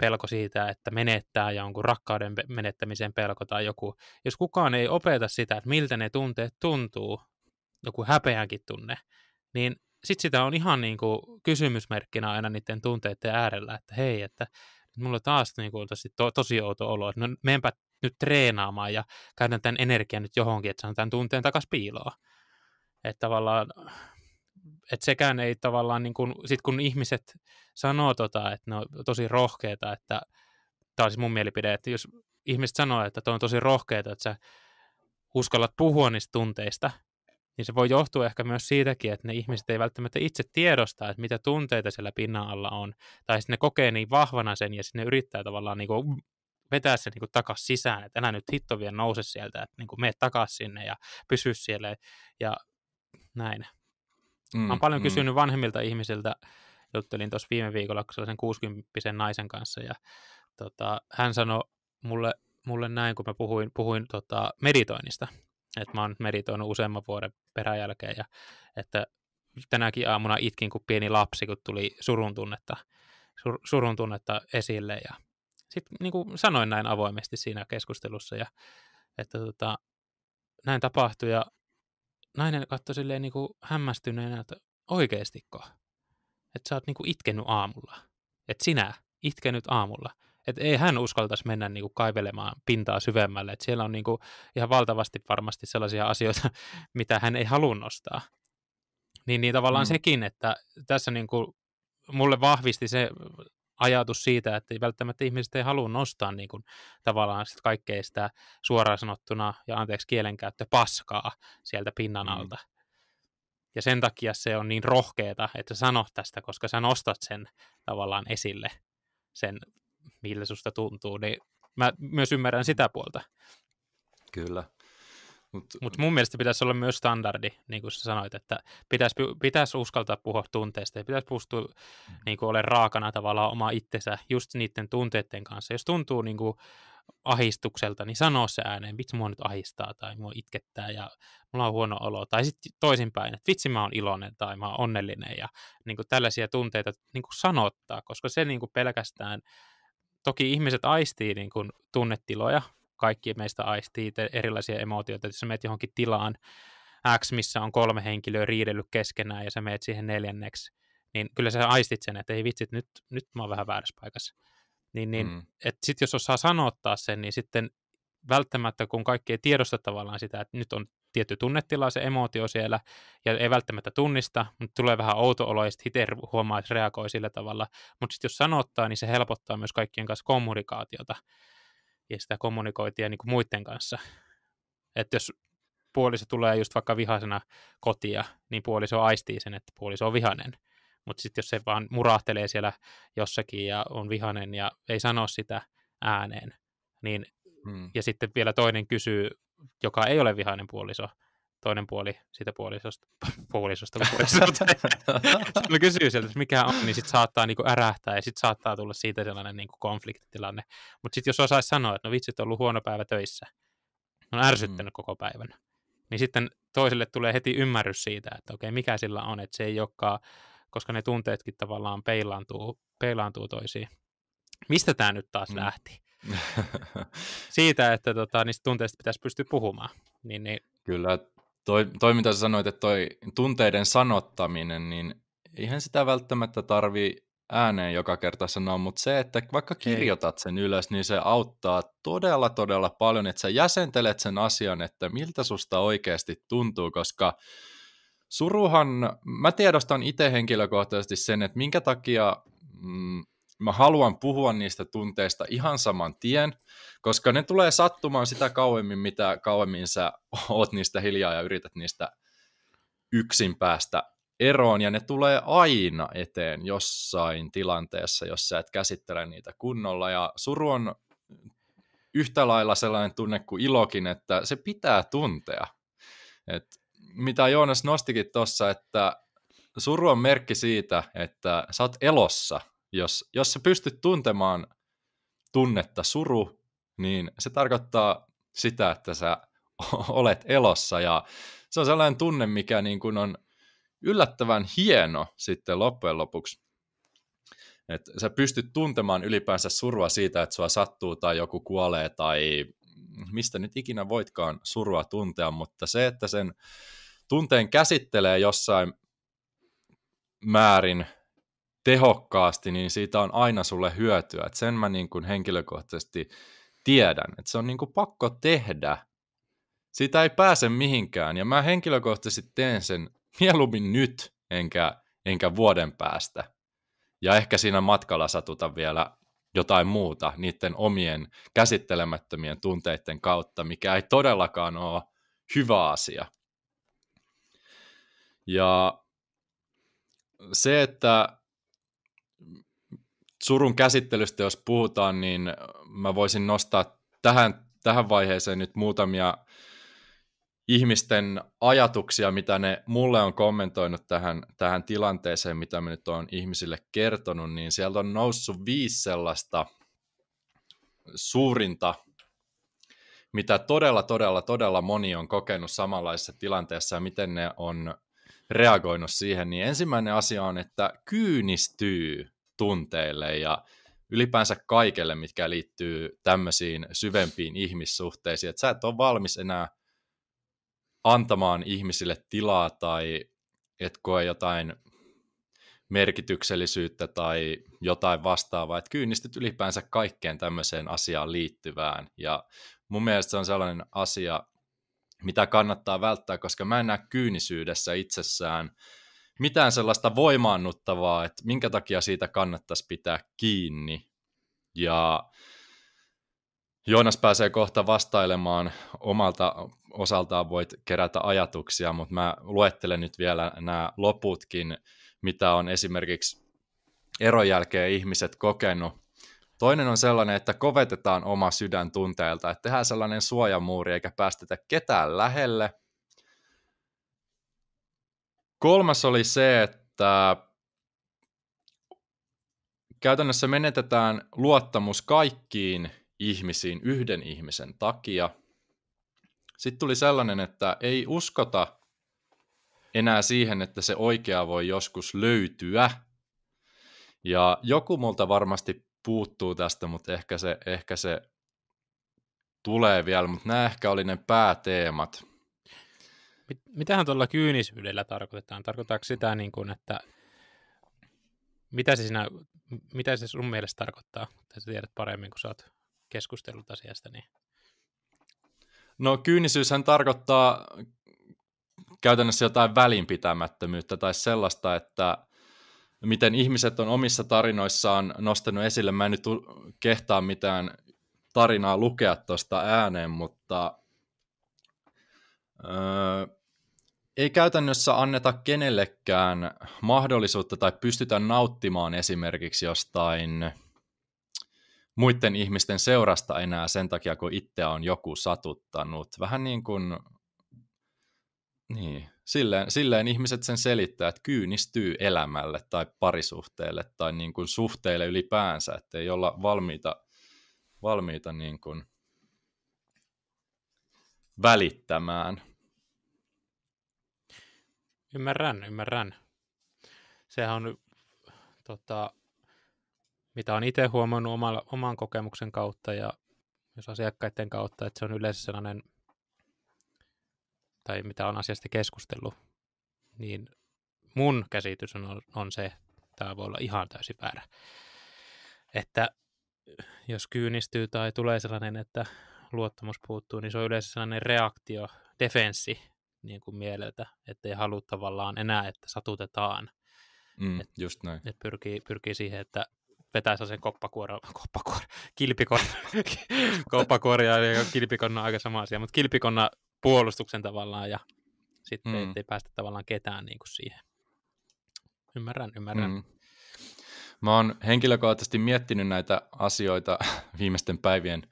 pelko siitä, että menettää jonkun rakkauden menettämisen pelko tai joku. Jos kukaan ei opeta sitä, että miltä ne tunteet tuntuu, joku häpeänkin tunne, niin sitten sitä on ihan niin kuin kysymysmerkkinä aina niiden tunteiden äärellä, että hei, että mulla niinku on taas niin kuin, tosi, to, tosi outo olo, että no menpä nyt treenaamaan ja käytän tämän energian nyt johonkin, että saan tämän tunteen takaisin piiloa. Että tavallaan, että sekään ei tavallaan, niin kun, sit kun ihmiset sanoo tota, että ne on tosi rohkeita, että tämä on siis mun mielipide, että jos ihmiset sanoo, että tuo on tosi rohkeita, että sä uskallat puhua niistä tunteista, niin se voi johtua ehkä myös siitäkin, että ne ihmiset ei välttämättä itse tiedosta, että mitä tunteita siellä pinnan alla on, tai sitten ne kokee niin vahvana sen, ja sitten ne yrittää tavallaan niin kuin vetää se niinku takas sisään, että enää nyt hitto vielä nouse sieltä, että niinku mene takas sinne ja pysy siellä ja näin. Mm, Mä oon mm, paljon mm. kysynyt vanhemmilta ihmisiltä, juttelin tuossa viime viikolla sellaisen 60 naisen kanssa ja tota, hän sanoi mulle, mulle näin, kun mä puhuin, puhuin tota, meditoinnista, että mä oon meditoinut useamman vuoden peräjälkeen ja että tänäkin aamuna itkin kuin pieni lapsi, kun tuli surun tunnetta, sur, surun tunnetta esille ja sit, niin kuin sanoin näin avoimesti siinä keskustelussa, ja, että tota, näin tapahtui, ja nainen katsoi silleen niin kuin hämmästyneenä, että oikeastiko? Että sä oot niin kuin itkenyt aamulla. Että sinä itkenyt aamulla. Että ei hän uskaltaisi mennä niin kuin kaivelemaan pintaa syvemmälle. Että siellä on niin kuin ihan valtavasti varmasti sellaisia asioita, mitä hän ei halua nostaa. Niin, niin tavallaan mm. sekin, että tässä niin kuin mulle vahvisti se ajatus siitä, että välttämättä ihmiset ei halua nostaa niin kuin, tavallaan sit kaikkea sitä suoraan sanottuna, ja anteeksi kielenkäyttö, paskaa sieltä pinnan mm. alta. Mm. Ja sen takia se on niin rohkeeta, että sano tästä, koska sä nostat sen tavallaan esille, sen millä susta tuntuu, niin mä myös ymmärrän sitä puolta. Kyllä. Mutta Mut mun mielestä pitäisi olla myös standardi, niin kuin sä sanoit, että pitäisi, pitäisi uskaltaa puhua tunteista ja pitäisi puhua mm. niin kuin, ole raakana tavallaan oma itsensä just niiden tunteiden kanssa. Jos tuntuu niin kuin, ahistukselta, niin sano se ääneen, vitsi mua nyt ahistaa tai mua itkettää ja mulla on huono olo. Tai sitten toisinpäin, että vitsi mä oon iloinen tai mä oon onnellinen ja niin kuin, tällaisia tunteita niin kuin, sanottaa, koska se niin kuin, pelkästään, toki ihmiset aistii niin kuin, tunnetiloja, kaikki meistä aistii erilaisia emootioita, jos sä meet johonkin tilaan X, missä on kolme henkilöä riidellyt keskenään ja sä meet siihen neljänneksi, niin kyllä sä aistit sen, että ei vitsit, nyt, nyt mä oon vähän väärässä paikassa. Niin, niin, mm. Sitten jos osaa sanottaa sen, niin sitten välttämättä, kun kaikki ei tiedosta tavallaan sitä, että nyt on tietty tunnetila, se emootio siellä, ja ei välttämättä tunnista, mutta tulee vähän outo olo, ja sitten huomaa, että reagoi sillä tavalla. Mutta sitten jos sanottaa, niin se helpottaa myös kaikkien kanssa kommunikaatiota ja sitä kommunikointia niin kuin muiden kanssa. Että jos puoliso tulee just vaikka vihasena kotia, niin puoliso aistii sen, että puoliso on vihainen, Mutta sitten jos se vaan murahtelee siellä jossakin ja on vihainen ja ei sano sitä ääneen, niin, hmm. ja sitten vielä toinen kysyy, joka ei ole vihainen puoliso, toinen puoli siitä puolisosta, puolisosta, puolisosta. mä kysyy sieltä, että mikä on, niin sit saattaa niinku ärähtää ja sit saattaa tulla siitä sellainen niinku konfliktitilanne. Mutta sitten jos osaisi sanoa, että no vitsit, on ollut huono päivä töissä, on ärsyttänyt mm. koko päivän, niin sitten toiselle tulee heti ymmärrys siitä, että okei, mikä sillä on, että se ei olekaan, koska ne tunteetkin tavallaan peilaantuu, peilaantuu toisiin. Mistä tämä nyt taas mm. lähti? siitä, että tota, niistä tunteista pitäisi pystyä puhumaan. Niin, niin... Kyllä, toi, toi mitä sä sanoit, että toi tunteiden sanottaminen, niin eihän sitä välttämättä tarvi ääneen joka kerta sanoa, mutta se, että vaikka kirjoitat sen ylös, niin se auttaa todella, todella paljon, että sä jäsentelet sen asian, että miltä susta oikeasti tuntuu, koska suruhan, mä tiedostan itse henkilökohtaisesti sen, että minkä takia mm, mä haluan puhua niistä tunteista ihan saman tien, koska ne tulee sattumaan sitä kauemmin, mitä kauemmin sä oot niistä hiljaa ja yrität niistä yksin päästä eroon, ja ne tulee aina eteen jossain tilanteessa, jos sä et käsittele niitä kunnolla, ja suru on yhtä lailla sellainen tunne kuin ilokin, että se pitää tuntea. Et mitä Joonas nostikin tuossa, että suru on merkki siitä, että sä oot elossa – jos, jos sä pystyt tuntemaan tunnetta suru, niin se tarkoittaa sitä, että sä olet elossa ja se on sellainen tunne, mikä niin kuin on yllättävän hieno sitten loppujen lopuksi. Että sä pystyt tuntemaan ylipäänsä surua siitä, että sua sattuu tai joku kuolee tai mistä nyt ikinä voitkaan surua tuntea, mutta se, että sen tunteen käsittelee jossain määrin tehokkaasti, niin siitä on aina sulle hyötyä. Et sen mä niin kuin henkilökohtaisesti tiedän, että se on niin kuin pakko tehdä. Siitä ei pääse mihinkään. Ja mä henkilökohtaisesti teen sen mieluummin nyt, enkä, enkä vuoden päästä. Ja ehkä siinä matkalla satuta vielä jotain muuta niiden omien käsittelemättömien tunteiden kautta, mikä ei todellakaan ole hyvä asia. Ja se, että surun käsittelystä, jos puhutaan, niin mä voisin nostaa tähän, tähän vaiheeseen nyt muutamia ihmisten ajatuksia, mitä ne mulle on kommentoinut tähän, tähän tilanteeseen, mitä mä nyt on ihmisille kertonut, niin sieltä on noussut viisi sellaista suurinta, mitä todella, todella, todella moni on kokenut samanlaisessa tilanteessa ja miten ne on reagoinut siihen, niin ensimmäinen asia on, että kyynistyy tunteille ja ylipäänsä kaikelle, mitkä liittyy tämmöisiin syvempiin ihmissuhteisiin, että sä et ole valmis enää antamaan ihmisille tilaa tai et koe jotain merkityksellisyyttä tai jotain vastaavaa, että kyynnistyt ylipäänsä kaikkeen tämmöiseen asiaan liittyvään. Ja mun mielestä se on sellainen asia, mitä kannattaa välttää, koska mä en näe kyynisyydessä itsessään mitään sellaista voimaannuttavaa, että minkä takia siitä kannattaisi pitää kiinni. Ja Joonas pääsee kohta vastailemaan omalta osaltaan voit kerätä ajatuksia, mutta mä luettelen nyt vielä nämä loputkin, mitä on esimerkiksi eron jälkeen ihmiset kokenut. Toinen on sellainen, että kovetetaan oma sydän tunteelta, että tehdään sellainen suojamuuri eikä päästetä ketään lähelle – Kolmas oli se, että käytännössä menetetään luottamus kaikkiin ihmisiin yhden ihmisen takia. Sitten tuli sellainen, että ei uskota enää siihen, että se oikea voi joskus löytyä. Ja joku multa varmasti puuttuu tästä, mutta ehkä se, ehkä se tulee vielä, mutta nämä ehkä oli ne pääteemat – Mit, mitähän tuolla kyynisyydellä tarkoitetaan? Tarkoitaanko sitä, niin kuin, että mitä se, sinä, mitä se sun mielestä tarkoittaa, että sä tiedät paremmin, kun sä oot keskustellut asiasta? Niin... No kyynisyyshän tarkoittaa käytännössä jotain välinpitämättömyyttä tai sellaista, että miten ihmiset on omissa tarinoissaan nostanut esille. Mä en nyt kehtaa mitään tarinaa lukea tuosta ääneen, mutta Öö, ei käytännössä anneta kenellekään mahdollisuutta tai pystytä nauttimaan esimerkiksi jostain muiden ihmisten seurasta enää sen takia, kun itseä on joku satuttanut. Vähän niin kuin, niin, silleen, silleen ihmiset sen selittää, että kyynistyy elämälle tai parisuhteelle tai niin kuin suhteille ylipäänsä, että ei olla valmiita, valmiita niin kuin välittämään – Ymmärrän, ymmärrän. Sehän on, tota, mitä on itse huomannut omalla, oman kokemuksen kautta ja myös asiakkaiden kautta, että se on yleensä sellainen, tai mitä on asiasta keskustellut, niin mun käsitys on, on se, tämä voi olla ihan täysin väärä, että jos kyynistyy tai tulee sellainen, että luottamus puuttuu, niin se on yleensä sellainen reaktio, defenssi niin kuin mieleltä, ettei halua tavallaan enää, että satutetaan. Mm, et, just näin. Et pyrkii, pyrkii siihen, että vetää sen koppakuoran, koppakuor, kilpikon, koppakuoria ja kilpikonna on aika sama asia, mutta kilpikonna puolustuksen tavallaan ja sitten mm. ettei päästä tavallaan ketään niin kuin siihen. Ymmärrän, ymmärrän. Mm. Mä oon henkilökohtaisesti miettinyt näitä asioita viimeisten päivien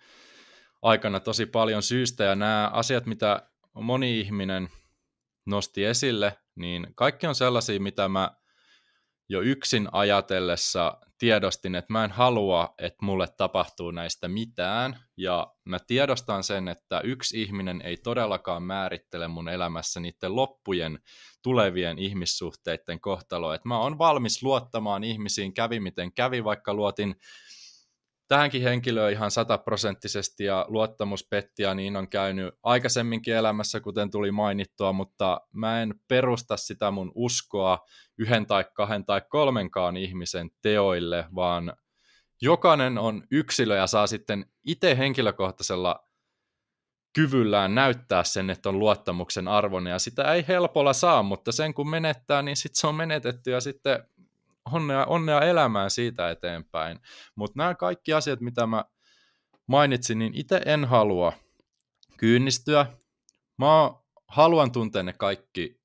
aikana tosi paljon syystä, ja nämä asiat, mitä moni ihminen – nosti esille, niin kaikki on sellaisia, mitä mä jo yksin ajatellessa tiedostin, että mä en halua, että mulle tapahtuu näistä mitään. Ja mä tiedostan sen, että yksi ihminen ei todellakaan määrittele mun elämässä niiden loppujen tulevien ihmissuhteiden kohtaloa. Että mä oon valmis luottamaan ihmisiin, kävi miten kävi, vaikka luotin tähänkin henkilöön ihan sataprosenttisesti ja luottamuspettiä niin on käynyt aikaisemminkin elämässä, kuten tuli mainittua, mutta mä en perusta sitä mun uskoa yhden tai kahden tai kolmenkaan ihmisen teoille, vaan jokainen on yksilö ja saa sitten itse henkilökohtaisella kyvyllään näyttää sen, että on luottamuksen arvon ja sitä ei helpolla saa, mutta sen kun menettää, niin sitten se on menetetty ja sitten onnea, onnea elämään siitä eteenpäin. Mutta nämä kaikki asiat, mitä mä mainitsin, niin itse en halua kyynnistyä. Mä haluan tuntea ne kaikki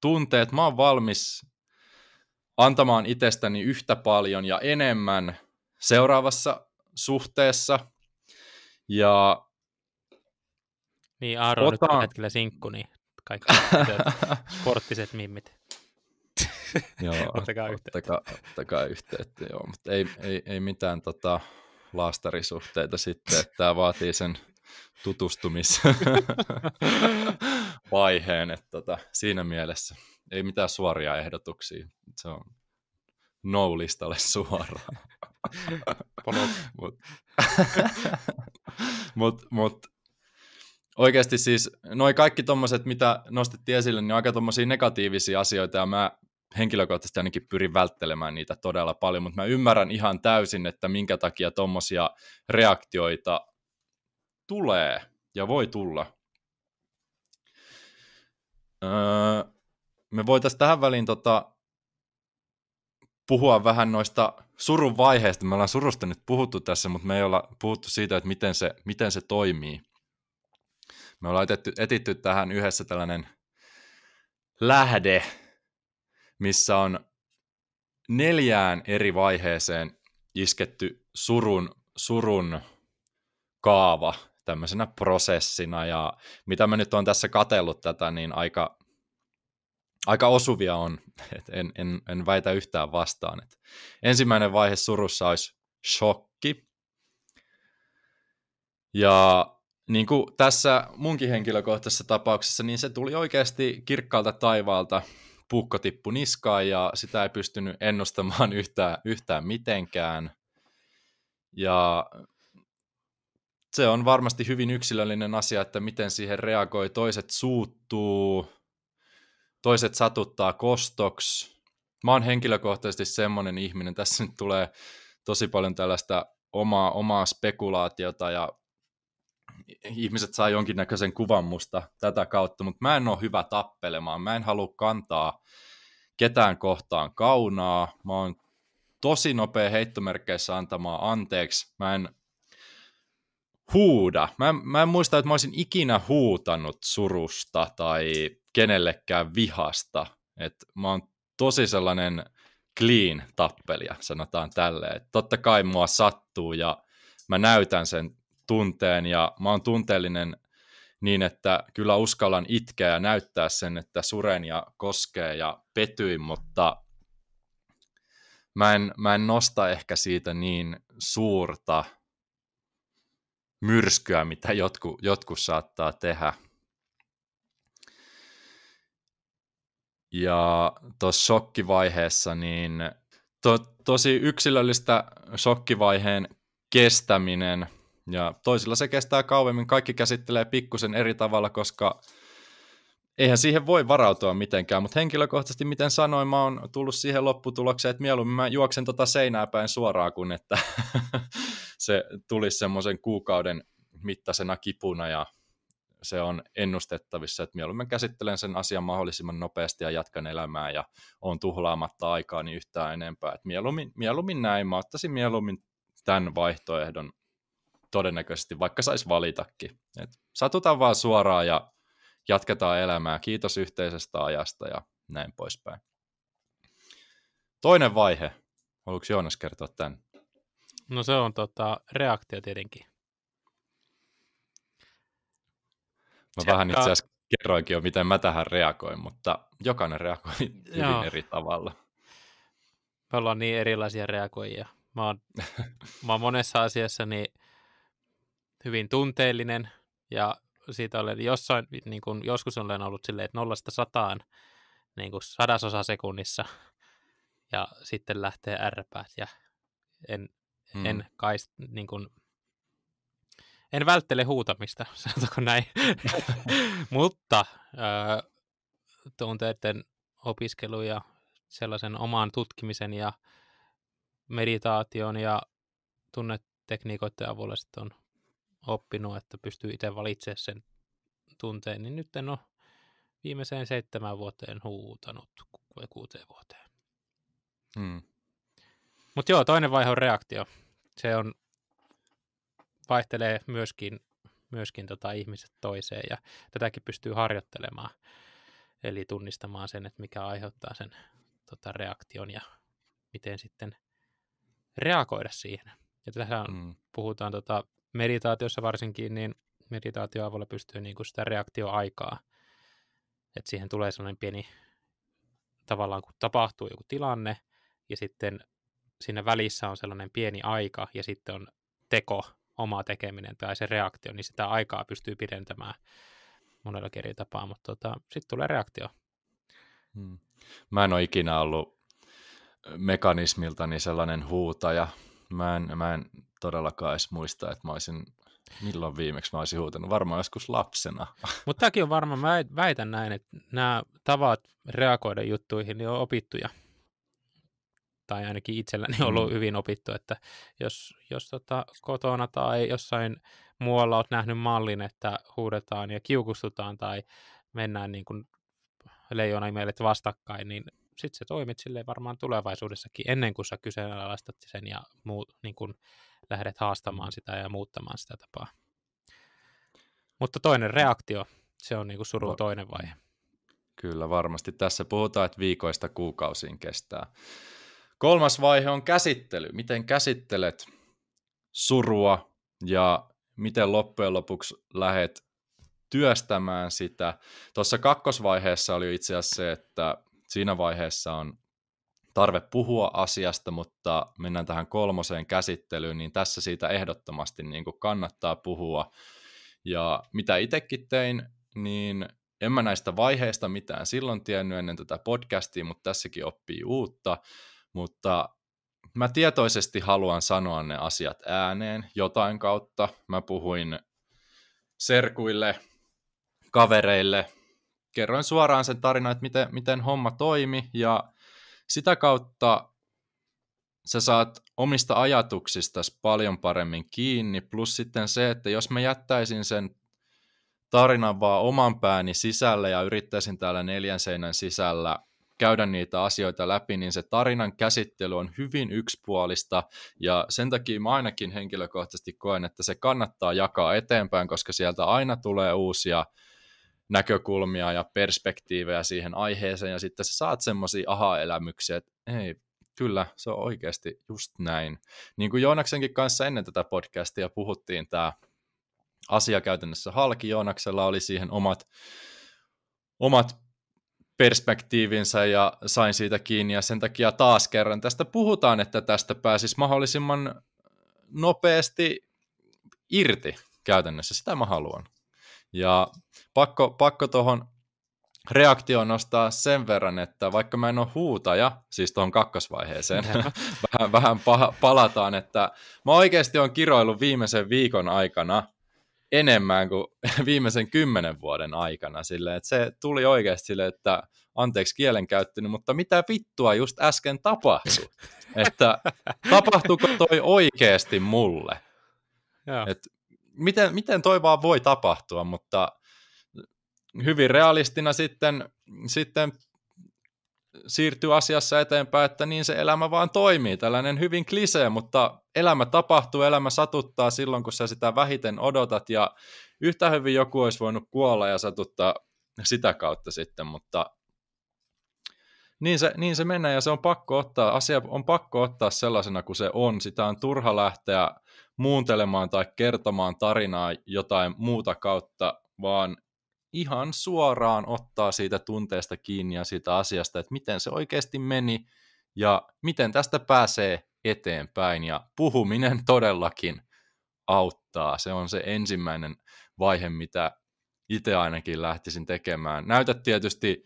tunteet. Mä oon valmis antamaan itsestäni yhtä paljon ja enemmän seuraavassa suhteessa. Ja niin, Aaro otan... nyt tällä hetkellä sinkku, niin kaikki sporttiset mimmit joo, ottakaa yhteyttä. Ottakaa, ottakaa yhteyttä, joo, mutta ei, ei, ei mitään tota, laastarisuhteita sitten, että tämä vaatii sen tutustumisvaiheen, että tota, siinä mielessä ei mitään suoria ehdotuksia, se on no-listalle suoraan. Mut, mut, mut, oikeasti siis, noi kaikki tommoset, mitä nostettiin esille, niin aika tuommoisia negatiivisia asioita, ja mä henkilökohtaisesti ainakin pyrin välttelemään niitä todella paljon, mutta mä ymmärrän ihan täysin, että minkä takia tuommoisia reaktioita tulee ja voi tulla. Öö, me voitaisiin tähän väliin tota, puhua vähän noista surun vaiheista. Me ollaan surusta nyt puhuttu tässä, mutta me ei olla puhuttu siitä, että miten se, miten se toimii. Me ollaan etetty, etitty tähän yhdessä tällainen lähde, missä on neljään eri vaiheeseen isketty surun, surun kaava tämmöisenä prosessina ja mitä mä nyt on tässä katellut tätä, niin aika, aika osuvia on, et en, en, en väitä yhtään vastaan. Et ensimmäinen vaihe surussa olisi shokki. Ja niin kuin tässä munkin henkilökohtaisessa tapauksessa, niin se tuli oikeasti kirkkaalta taivaalta puukko tippui niskaan ja sitä ei pystynyt ennustamaan yhtään, yhtään mitenkään. Ja se on varmasti hyvin yksilöllinen asia, että miten siihen reagoi. Toiset suuttuu, toiset satuttaa kostoks. Mä oon henkilökohtaisesti semmoinen ihminen, tässä nyt tulee tosi paljon tällaista omaa, omaa spekulaatiota ja ihmiset saa jonkinnäköisen kuvan musta tätä kautta, mutta mä en ole hyvä tappelemaan, mä en halua kantaa ketään kohtaan kaunaa, mä oon tosi nopea heittomerkkeissä antamaan anteeksi, mä en huuda. Mä, mä en muista, että mä olisin ikinä huutanut surusta tai kenellekään vihasta. Et mä oon tosi sellainen clean tappelija, sanotaan tälleen. Et totta kai mua sattuu ja mä näytän sen tunteen ja mä oon tunteellinen niin, että kyllä uskallan itkeä ja näyttää sen, että suren ja koskee ja petyin, mutta mä en, mä en nosta ehkä siitä niin suurta myrskyä, mitä jotkut jotku saattaa tehdä. Ja tuossa shokkivaiheessa, niin to, tosi yksilöllistä shokkivaiheen kestäminen – ja toisilla se kestää kauemmin, kaikki käsittelee pikkusen eri tavalla, koska eihän siihen voi varautua mitenkään, mutta henkilökohtaisesti miten sanoin, mä oon tullut siihen lopputulokseen, että mieluummin mä juoksen tota seinää päin suoraan kuin että se tulisi semmoisen kuukauden mittaisena kipuna ja se on ennustettavissa, että mieluummin käsittelen sen asian mahdollisimman nopeasti ja jatkan elämää ja on tuhlaamatta niin yhtään enempää. että mieluummin, mieluummin näin, mä ottaisin mieluummin tämän vaihtoehdon todennäköisesti, vaikka saisi valitakin. Et satutaan vaan suoraan ja jatketaan elämää. Kiitos yhteisestä ajasta ja näin poispäin. Toinen vaihe. Haluatko Joonas kertoa tämän? No se on tota, reaktio tietenkin. Mä Tsekka. vähän itse no- asiassa kerroinkin jo, miten mä tähän reagoin, mutta jokainen reagoi hyvin Joo. eri tavalla. Me ollaan niin erilaisia reagoijia. Mä oon, mä oon monessa asiassa niin hyvin tunteellinen ja siitä olen jossain, niin kuin joskus olen ollut silleen, että nollasta sataan niin kuin sadasosa sekunnissa ja sitten lähtee ärpäät ja en, mm. en kaist, niin kuin, en välttele huutamista, sanotaanko näin, mutta äh, tunteiden opiskelu ja sellaisen oman tutkimisen ja meditaation ja tunnetekniikoiden avulla sitten on oppinut, että pystyy itse valitsemaan sen tunteen, niin nyt en ole viimeiseen seitsemän vuoteen huutanut vai kuuteen vuoteen. Hmm. Mutta joo, toinen vaihe on reaktio. Se on, vaihtelee myöskin, myöskin tota ihmiset toiseen ja tätäkin pystyy harjoittelemaan. Eli tunnistamaan sen, että mikä aiheuttaa sen tota, reaktion ja miten sitten reagoida siihen. Ja tässä on, mm. puhutaan tota, meditaatiossa varsinkin, niin meditaation avulla pystyy niin kuin sitä reaktioaikaa, että siihen tulee sellainen pieni, tavallaan kun tapahtuu joku tilanne, ja sitten siinä välissä on sellainen pieni aika, ja sitten on teko, oma tekeminen tai se reaktio, niin sitä aikaa pystyy pidentämään monella eri tapaa, mutta tota, sitten tulee reaktio. Hmm. Mä en ole ikinä ollut mekanismiltani sellainen huutaja. Mä en, mä en todellakaan edes muista, että mä olisin, milloin viimeksi mä olisin huutanut, varmaan joskus lapsena. Mutta tämäkin on varmaan, mä väitän näin, että nämä tavat reagoida juttuihin niin on opittuja. Tai ainakin itselläni on ollut mm. hyvin opittu, että jos, jos tota, kotona tai jossain muualla olet nähnyt mallin, että huudetaan ja kiukustutaan tai mennään niin kuin leijona imeilet vastakkain, niin sitten se toimit silleen varmaan tulevaisuudessakin ennen kuin sä kyseenalaistat sen ja muu, niin kuin lähdet haastamaan mm. sitä ja muuttamaan sitä tapaa. Mutta toinen mm. reaktio, se on niin surun toinen vaihe. Mm. Kyllä varmasti. Tässä puhutaan, että viikoista kuukausiin kestää. Kolmas vaihe on käsittely. Miten käsittelet surua ja miten loppujen lopuksi lähet työstämään sitä. Tuossa kakkosvaiheessa oli itse asiassa se, että siinä vaiheessa on tarve puhua asiasta, mutta mennään tähän kolmoseen käsittelyyn, niin tässä siitä ehdottomasti niin kuin kannattaa puhua. Ja mitä itsekin tein, niin en mä näistä vaiheista mitään silloin tiennyt ennen tätä podcastia, mutta tässäkin oppii uutta. Mutta mä tietoisesti haluan sanoa ne asiat ääneen jotain kautta. Mä puhuin serkuille, kavereille, kerroin suoraan sen tarinan, että miten, miten homma toimi ja sitä kautta sä saat omista ajatuksista paljon paremmin kiinni, plus sitten se, että jos mä jättäisin sen tarinan vaan oman pääni sisälle ja yrittäisin täällä neljän seinän sisällä käydä niitä asioita läpi, niin se tarinan käsittely on hyvin yksipuolista ja sen takia mä ainakin henkilökohtaisesti koen, että se kannattaa jakaa eteenpäin, koska sieltä aina tulee uusia näkökulmia ja perspektiivejä siihen aiheeseen, ja sitten sä saat semmoisia aha-elämyksiä, että ei, kyllä, se on oikeasti just näin. Niin kuin Joonaksenkin kanssa ennen tätä podcastia puhuttiin tämä asia käytännössä halki, Joonaksella oli siihen omat, omat perspektiivinsä ja sain siitä kiinni ja sen takia taas kerran tästä puhutaan, että tästä pääsisi mahdollisimman nopeasti irti käytännössä. Sitä mä haluan. Ja pakko, pakko tuohon reaktioon nostaa sen verran, että vaikka mä en ole huutaja, siis tuohon kakkosvaiheeseen, vähän, vähän paha, palataan, että mä oikeasti on kiroillut viimeisen viikon aikana enemmän kuin viimeisen kymmenen vuoden aikana. Sille, että se tuli oikeasti sille, että anteeksi kielenkäyttöni, mutta mitä vittua just äsken tapahtui? että tapahtuuko toi oikeasti mulle? Joo. Et miten, miten toi vaan voi tapahtua, mutta hyvin realistina sitten, sitten siirtyy asiassa eteenpäin, että niin se elämä vaan toimii. Tällainen hyvin klisee, mutta elämä tapahtuu, elämä satuttaa silloin, kun sä sitä vähiten odotat ja yhtä hyvin joku olisi voinut kuolla ja satuttaa sitä kautta sitten, mutta niin se, niin se menee ja se on pakko ottaa, asia on pakko ottaa sellaisena kuin se on. Sitä on turha lähteä muuntelemaan tai kertomaan tarinaa jotain muuta kautta, vaan ihan suoraan ottaa siitä tunteesta kiinni ja siitä asiasta, että miten se oikeasti meni ja miten tästä pääsee eteenpäin. Ja puhuminen todellakin auttaa. Se on se ensimmäinen vaihe, mitä itse ainakin lähtisin tekemään. Näytä tietysti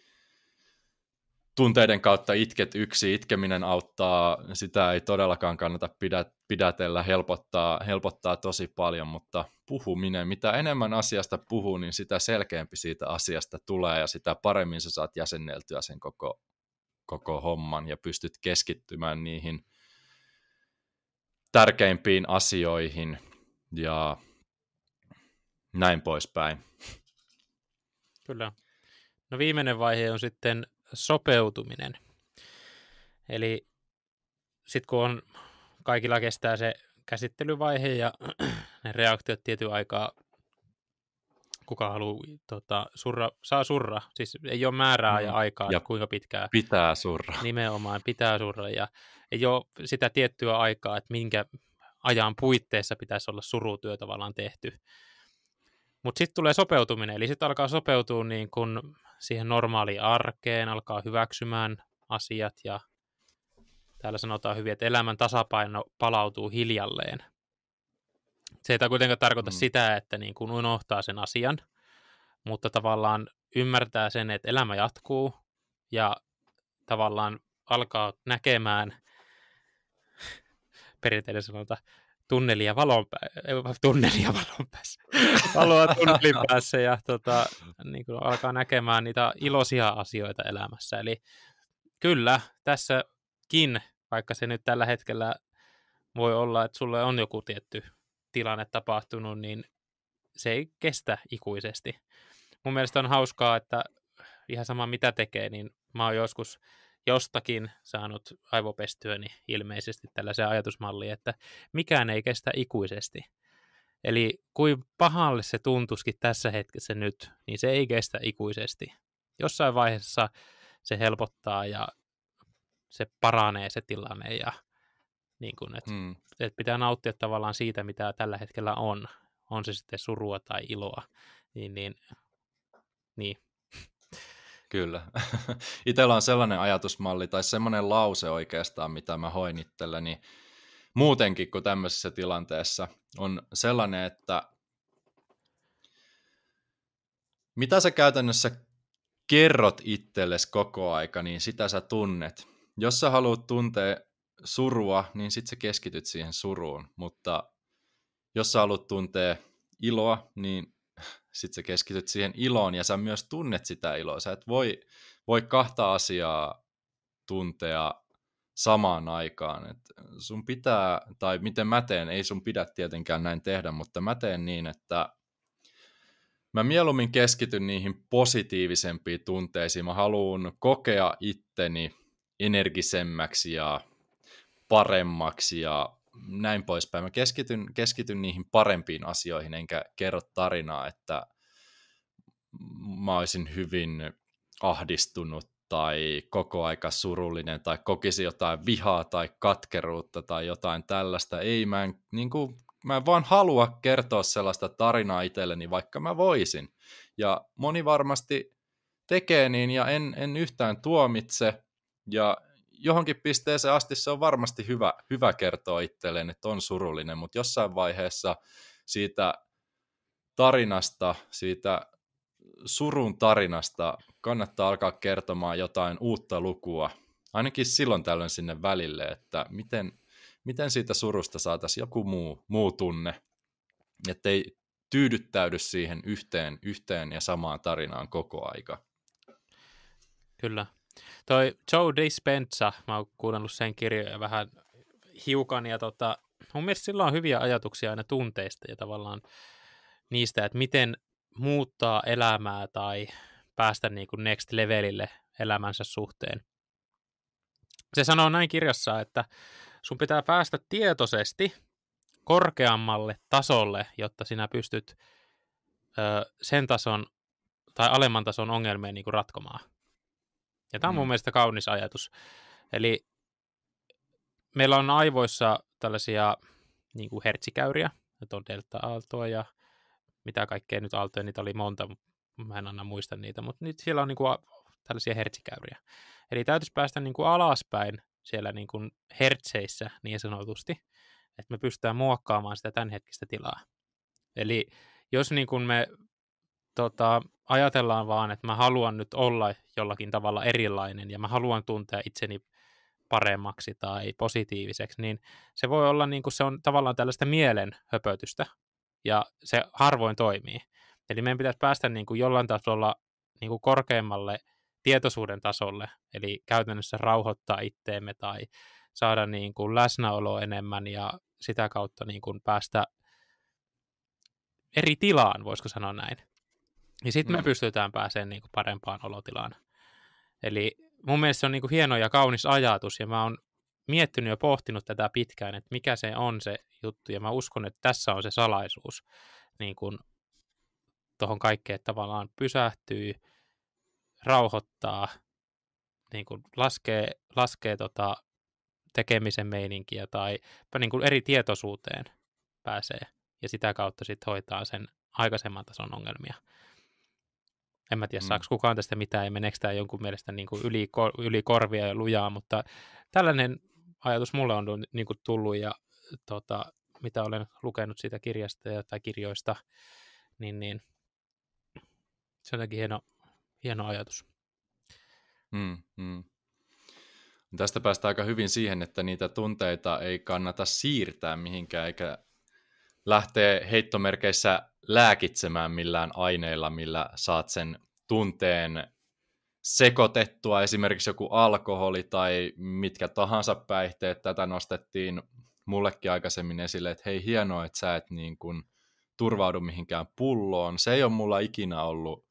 tunteiden kautta itket yksi. Itkeminen auttaa, sitä ei todellakaan kannata pidä, pidätellä, helpottaa, helpottaa tosi paljon, mutta puhuminen, mitä enemmän asiasta puhuu, niin sitä selkeämpi siitä asiasta tulee ja sitä paremmin sä saat jäsenneltyä sen koko, koko homman ja pystyt keskittymään niihin tärkeimpiin asioihin ja näin poispäin. Kyllä. No viimeinen vaihe on sitten sopeutuminen. Eli sitten kun on, kaikilla kestää se käsittelyvaihe ja ne reaktiot tietyn aikaa, kuka haluaa, tota, surra, saa surra, siis ei ole määrää mm. ja aikaa, ja kuinka pitkää. Pitää surra. Nimenomaan, pitää surra ja ei ole sitä tiettyä aikaa, että minkä ajan puitteissa pitäisi olla surutyö tavallaan tehty. Mutta sitten tulee sopeutuminen, eli sitten alkaa sopeutua niin kun siihen normaaliin arkeen, alkaa hyväksymään asiat ja täällä sanotaan hyvin, että elämän tasapaino palautuu hiljalleen. Se ei kuitenkaan tarkoita mm. sitä, että niin kuin unohtaa sen asian, mutta tavallaan ymmärtää sen, että elämä jatkuu ja tavallaan alkaa näkemään perinteinen sanotaan tunnelia valon, pä- tunnelia valon päässä, valoa tunnelin päässä ja tota, niin kuin alkaa näkemään niitä iloisia asioita elämässä. Eli kyllä, tässäkin, vaikka se nyt tällä hetkellä voi olla, että sulle on joku tietty tilanne tapahtunut, niin se ei kestä ikuisesti. Mun mielestä on hauskaa, että ihan sama mitä tekee, niin mä oon joskus jostakin saanut aivopestyöni ilmeisesti tällaisen ajatusmalliin, että mikään ei kestä ikuisesti. Eli kuin pahalle se tuntuskin tässä hetkessä nyt, niin se ei kestä ikuisesti. Jossain vaiheessa se helpottaa ja se paranee se tilanne ja niin kuin, että mm. et pitää nauttia tavallaan siitä, mitä tällä hetkellä on, on se sitten surua tai iloa, niin, niin, niin Kyllä. Itsellä on sellainen ajatusmalli tai semmoinen lause oikeastaan, mitä mä hoin niin muutenkin kuin tämmöisessä tilanteessa, on sellainen, että mitä sä käytännössä kerrot itsellesi koko aika, niin sitä sä tunnet. Jos sä haluat tuntea surua, niin sit sä keskityt siihen suruun, mutta jos sä haluat tuntea iloa, niin sitten sä keskityt siihen iloon ja sä myös tunnet sitä iloa. Sä et voi, voi kahta asiaa tuntea samaan aikaan. Et sun pitää, tai miten mä teen, ei sun pidä tietenkään näin tehdä, mutta mä teen niin, että mä mieluummin keskityn niihin positiivisempiin tunteisiin. Mä haluan kokea itteni energisemmäksi ja paremmaksi ja näin poispäin. Mä keskityn, keskityn niihin parempiin asioihin, enkä kerro tarinaa, että mä olisin hyvin ahdistunut tai koko aika surullinen tai kokisi jotain vihaa tai katkeruutta tai jotain tällaista. Ei, mä en, niin kuin, mä en vaan halua kertoa sellaista tarinaa itselleni, vaikka mä voisin. Ja moni varmasti tekee niin ja en, en yhtään tuomitse ja johonkin pisteeseen asti se on varmasti hyvä, hyvä kertoa itselleen, että on surullinen, mutta jossain vaiheessa siitä tarinasta, siitä surun tarinasta kannattaa alkaa kertomaan jotain uutta lukua, ainakin silloin tällöin sinne välille, että miten, miten siitä surusta saataisiin joku muu, muu tunne, ettei tyydyttäydy siihen yhteen, yhteen ja samaan tarinaan koko aika. Kyllä, Toi Joe Dispenza, mä oon kuunnellut sen kirjoja vähän hiukan, ja tota, mun mielestä sillä on hyviä ajatuksia aina tunteista ja tavallaan niistä, että miten muuttaa elämää tai päästä niin kuin next levelille elämänsä suhteen. Se sanoo näin kirjassa, että sun pitää päästä tietoisesti korkeammalle tasolle, jotta sinä pystyt ö, sen tason tai alemman tason ongelmia niin kuin ratkomaan. Ja tämä on mm. mielestä kaunis ajatus. Eli meillä on aivoissa tällaisia niin kuin hertsikäyriä, että on delta-aaltoa ja mitä kaikkea nyt aaltoja, niitä oli monta, mä en anna muista niitä, mutta nyt siellä on niin kuin tällaisia hertsikäyriä. Eli täytyisi päästä niin kuin alaspäin siellä niin kuin hertseissä niin sanotusti, että me pystytään muokkaamaan sitä tämänhetkistä tilaa. Eli jos niin kuin me tota, ajatellaan vaan, että mä haluan nyt olla jollakin tavalla erilainen ja mä haluan tuntea itseni paremmaksi tai positiiviseksi, niin se voi olla niin kuin se on tavallaan tällaista mielen höpötystä ja se harvoin toimii. Eli meidän pitäisi päästä niin kuin jollain tasolla niin kuin korkeammalle tietoisuuden tasolle, eli käytännössä rauhoittaa itteemme tai saada niin kuin läsnäolo enemmän ja sitä kautta niin kuin päästä eri tilaan, voisiko sanoa näin. Ja niin sitten me mm. pystytään pääsemään niin kuin parempaan olotilaan. Eli mun mielestä se on niin kuin hieno ja kaunis ajatus, ja mä oon miettinyt ja pohtinut tätä pitkään, että mikä se on se juttu, ja mä uskon, että tässä on se salaisuus niin kuin tuohon kaikkeen tavallaan pysähtyy, rauhoittaa, niin kuin laskee, laskee tota tekemisen meininkiä tai niin kuin eri tietoisuuteen pääsee ja sitä kautta sitten hoitaa sen aikaisemman tason ongelmia. En mä tiedä, mm. saako kukaan tästä mitään ja meneekö tämä jonkun mielestä niin kuin yli, yli korvia ja lujaa, mutta tällainen ajatus mulle on niin kuin tullut ja tota, mitä olen lukenut siitä kirjasta ja, tai kirjoista, niin, niin se on jotenkin hieno, hieno ajatus. Mm, mm. Tästä päästään aika hyvin siihen, että niitä tunteita ei kannata siirtää mihinkään, eikä lähteä heittomerkeissä lääkitsemään millään aineilla, millä saat sen tunteen sekoitettua, esimerkiksi joku alkoholi tai mitkä tahansa päihteet. Tätä nostettiin mullekin aikaisemmin esille, että hei hienoa, että sä et niin kuin turvaudu mihinkään pulloon. Se ei ole mulla ikinä ollut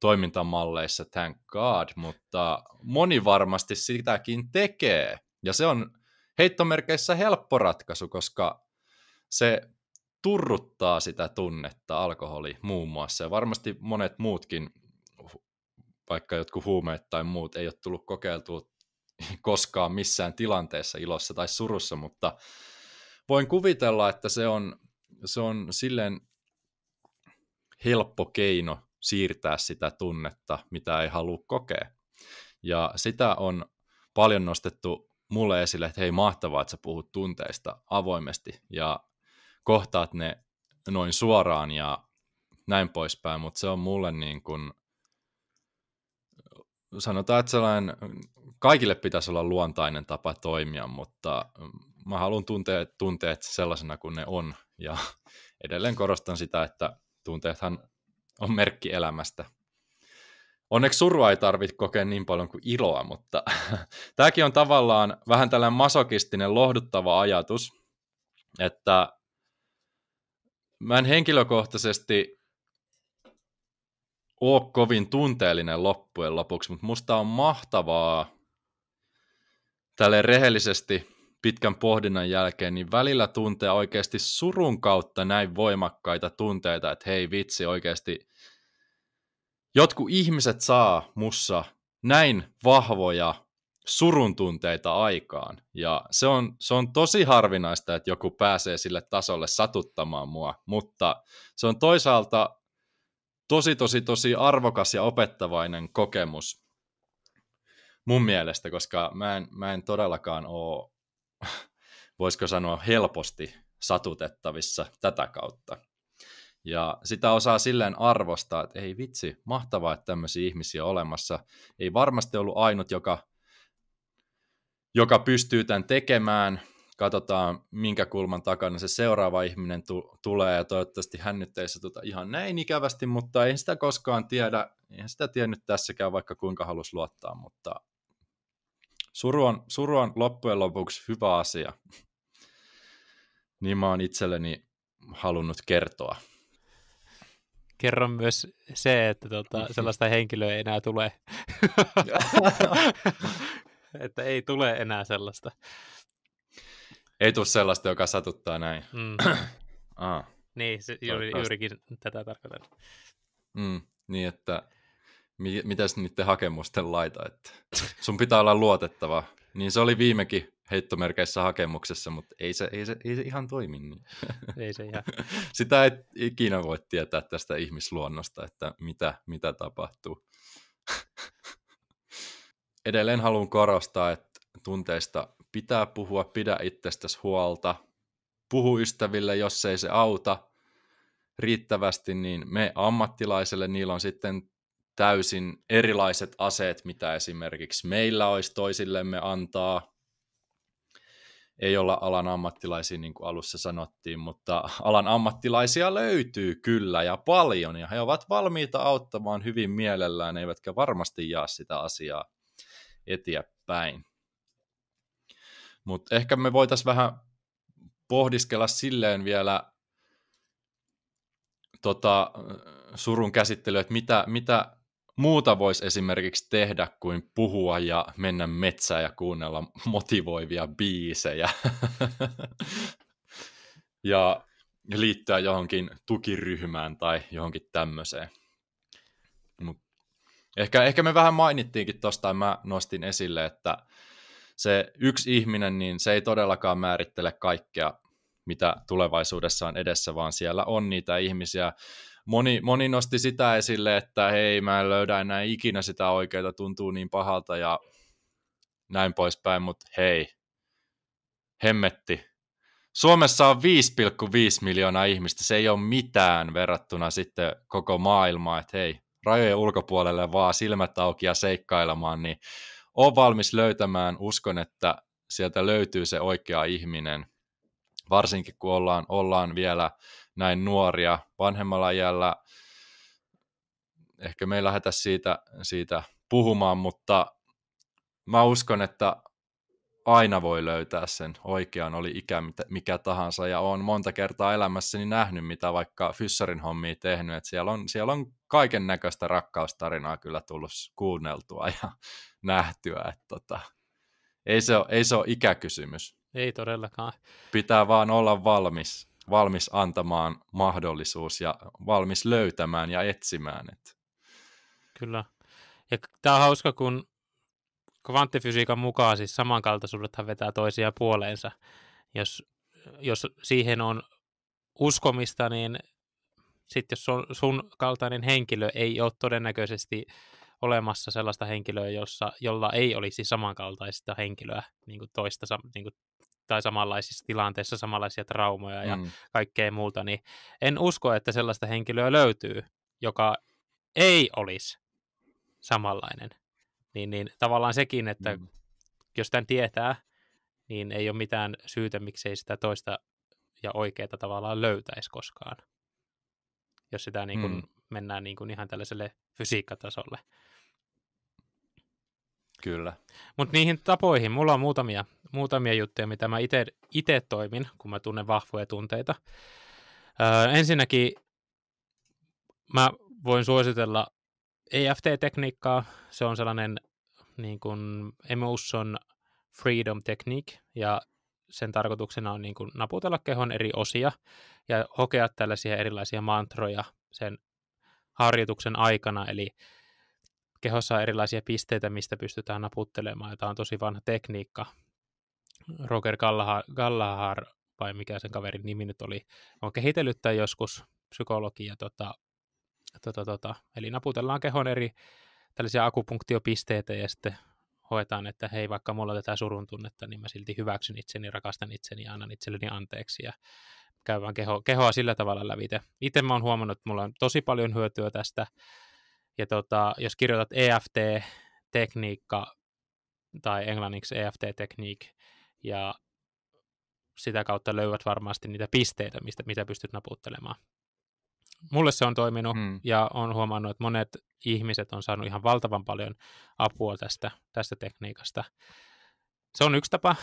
toimintamalleissa, thank god, mutta moni varmasti sitäkin tekee. Ja se on heittomerkeissä helppo ratkaisu, koska se turruttaa sitä tunnetta, alkoholi muun muassa. Ja varmasti monet muutkin, vaikka jotkut huumeet tai muut, ei ole tullut kokeiltua koskaan missään tilanteessa ilossa tai surussa, mutta voin kuvitella, että se on, se on silleen helppo keino siirtää sitä tunnetta, mitä ei halua kokea. Ja sitä on paljon nostettu mulle esille, että hei mahtavaa, että sä puhut tunteista avoimesti. Ja kohtaat ne noin suoraan ja näin poispäin, mutta se on mulle niin kuin, sanotaan, että sellainen, kaikille pitäisi olla luontainen tapa toimia, mutta mä haluan tuntea tunteet sellaisena kuin ne on ja edelleen korostan sitä, että tunteethan on merkki elämästä. Onneksi surua ei tarvitse kokea niin paljon kuin iloa, mutta tämäkin on tavallaan vähän tällainen masokistinen lohduttava ajatus, että mä en henkilökohtaisesti ole kovin tunteellinen loppujen lopuksi, mutta musta on mahtavaa tälle rehellisesti pitkän pohdinnan jälkeen, niin välillä tuntee oikeasti surun kautta näin voimakkaita tunteita, että hei vitsi oikeasti, jotkut ihmiset saa mussa näin vahvoja surun tunteita aikaan. Ja se on, se on tosi harvinaista, että joku pääsee sille tasolle satuttamaan mua, mutta se on toisaalta tosi, tosi, tosi arvokas ja opettavainen kokemus mun mielestä, koska mä en, mä en todellakaan ole, voisiko sanoa, helposti satutettavissa tätä kautta. Ja sitä osaa silleen arvostaa, että ei vitsi, mahtavaa, että tämmöisiä ihmisiä on olemassa. Ei varmasti ollut ainut, joka joka pystyy tämän tekemään. Katsotaan, minkä kulman takana se seuraava ihminen tu- tulee, ja toivottavasti hän nyt ei satuta ihan näin ikävästi, mutta ei sitä koskaan tiedä, eihän sitä tiennyt tässäkään, vaikka kuinka halus luottaa, mutta suru on, suru on loppujen lopuksi hyvä asia. niin mä oon itselleni halunnut kertoa. Kerron myös se, että tuota, sellaista henkilöä ei enää tule. että ei tule enää sellaista. Ei tule sellaista, joka satuttaa näin. Mm. ah, niin, se, juuri, juurikin tätä tarkoitan. Mm, niin, että mi- mitäs niiden hakemusten laita, että sun pitää olla luotettava. Niin se oli viimekin heittomerkeissä hakemuksessa, mutta ei se, ei se, ei se ihan toimi niin. Ei se ihan. Sitä ei ikinä voi tietää tästä ihmisluonnosta, että mitä, mitä tapahtuu. edelleen haluan korostaa, että tunteista pitää puhua, pidä itsestäsi huolta, puhu ystäville, jos ei se auta riittävästi, niin me ammattilaiselle, niillä on sitten täysin erilaiset aseet, mitä esimerkiksi meillä olisi toisillemme antaa. Ei olla alan ammattilaisia, niin kuin alussa sanottiin, mutta alan ammattilaisia löytyy kyllä ja paljon, ja he ovat valmiita auttamaan hyvin mielellään, eivätkä varmasti jaa sitä asiaa eteenpäin. Mutta ehkä me voitaisiin vähän pohdiskella silleen vielä tota, surun käsittelyä, että mitä, mitä muuta voisi esimerkiksi tehdä kuin puhua ja mennä metsään ja kuunnella motivoivia biisejä ja liittyä johonkin tukiryhmään tai johonkin tämmöiseen. Ehkä, ehkä me vähän mainittiinkin tuosta, mä nostin esille, että se yksi ihminen, niin se ei todellakaan määrittele kaikkea, mitä tulevaisuudessa on edessä, vaan siellä on niitä ihmisiä. Moni, moni nosti sitä esille, että hei, mä en löydä enää ikinä sitä oikeaa, tuntuu niin pahalta ja näin poispäin, mutta hei, hemmetti. Suomessa on 5,5 miljoonaa ihmistä, se ei ole mitään verrattuna sitten koko maailmaan, että hei, rajojen ulkopuolelle vaan silmät auki ja seikkailemaan, niin on valmis löytämään, uskon, että sieltä löytyy se oikea ihminen, varsinkin kun ollaan, ollaan vielä näin nuoria vanhemmalla iällä. Ehkä me ei lähdetä siitä, siitä puhumaan, mutta mä uskon, että aina voi löytää sen oikean, oli ikä mikä tahansa, ja on monta kertaa elämässäni nähnyt, mitä vaikka Fyssarin hommia tehnyt, että siellä on, siellä on kaiken näköistä rakkaustarinaa kyllä tullut kuunneltua ja nähtyä, että tota, ei, se ole, ei se ole ikäkysymys. Ei todellakaan. Pitää vaan olla valmis, valmis antamaan mahdollisuus ja valmis löytämään ja etsimään. Että. Kyllä. Ja tämä on hauska, kun kvanttifysiikan mukaan siis samankaltaisuudethan vetää toisia puoleensa. Jos, jos siihen on uskomista, niin sitten jos sun, sun kaltainen henkilö ei ole todennäköisesti olemassa sellaista henkilöä, jossa, jolla ei olisi samankaltaista henkilöä niin kuin toista niin kuin, tai samanlaisissa tilanteissa samanlaisia traumoja ja mm. kaikkea muuta, niin en usko, että sellaista henkilöä löytyy, joka ei olisi samanlainen. Niin, niin tavallaan sekin, että mm. jos tämän tietää, niin ei ole mitään syytä, miksei sitä toista ja oikeaa tavallaan löytäisi koskaan. Jos sitä niin kuin mm. mennään niin kuin ihan tällaiselle fysiikkatasolle. Kyllä. Mutta niihin tapoihin, mulla on muutamia, muutamia juttuja, mitä mä itse toimin, kun mä tunnen vahvoja tunteita. Öö, ensinnäkin mä voin suositella EFT-tekniikkaa, se on sellainen niin kuin emotion freedom technique, ja sen tarkoituksena on niin kuin naputella kehon eri osia ja hokea tällaisia erilaisia mantroja sen harjoituksen aikana, eli kehossa on erilaisia pisteitä, mistä pystytään naputtelemaan, ja tämä on tosi vanha tekniikka. Roger Gallahar, Gallahar vai mikä sen kaverin nimi nyt oli, on kehitellyt tämän joskus psykologia tota, Tota, tota, eli naputellaan kehon eri tällaisia akupunktiopisteitä ja sitten hoetaan, että hei, vaikka mulla on tätä surun tunnetta, niin mä silti hyväksyn itseni, rakastan itseni ja annan itselleni anteeksi ja käy vaan keho, kehoa sillä tavalla lävite. Itse mä oon huomannut, että mulla on tosi paljon hyötyä tästä. Ja tota, jos kirjoitat EFT-tekniikka tai englanniksi eft tekniikka ja sitä kautta löydät varmasti niitä pisteitä, mistä, mitä pystyt naputtelemaan mulle se on toiminut mm. ja on huomannut, että monet ihmiset on saanut ihan valtavan paljon apua tästä, tästä tekniikasta. Se on yksi tapa.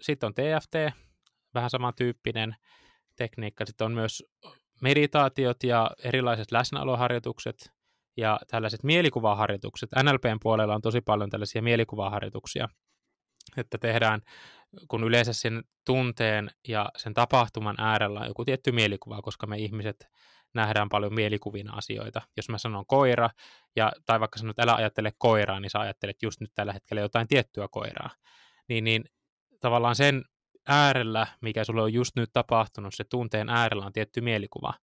Sitten on TFT, vähän samantyyppinen tekniikka. Sitten on myös meditaatiot ja erilaiset läsnäoloharjoitukset ja tällaiset mielikuvaharjoitukset. NLPn puolella on tosi paljon tällaisia mielikuvaharjoituksia, että tehdään, kun yleensä sen tunteen ja sen tapahtuman äärellä on joku tietty mielikuva, koska me ihmiset nähdään paljon mielikuvina asioita. Jos mä sanon koira, ja, tai vaikka että älä ajattele koiraa, niin sä ajattelet just nyt tällä hetkellä jotain tiettyä koiraa. Niin, niin tavallaan sen äärellä, mikä sulle on just nyt tapahtunut, se tunteen äärellä on tietty mielikuva,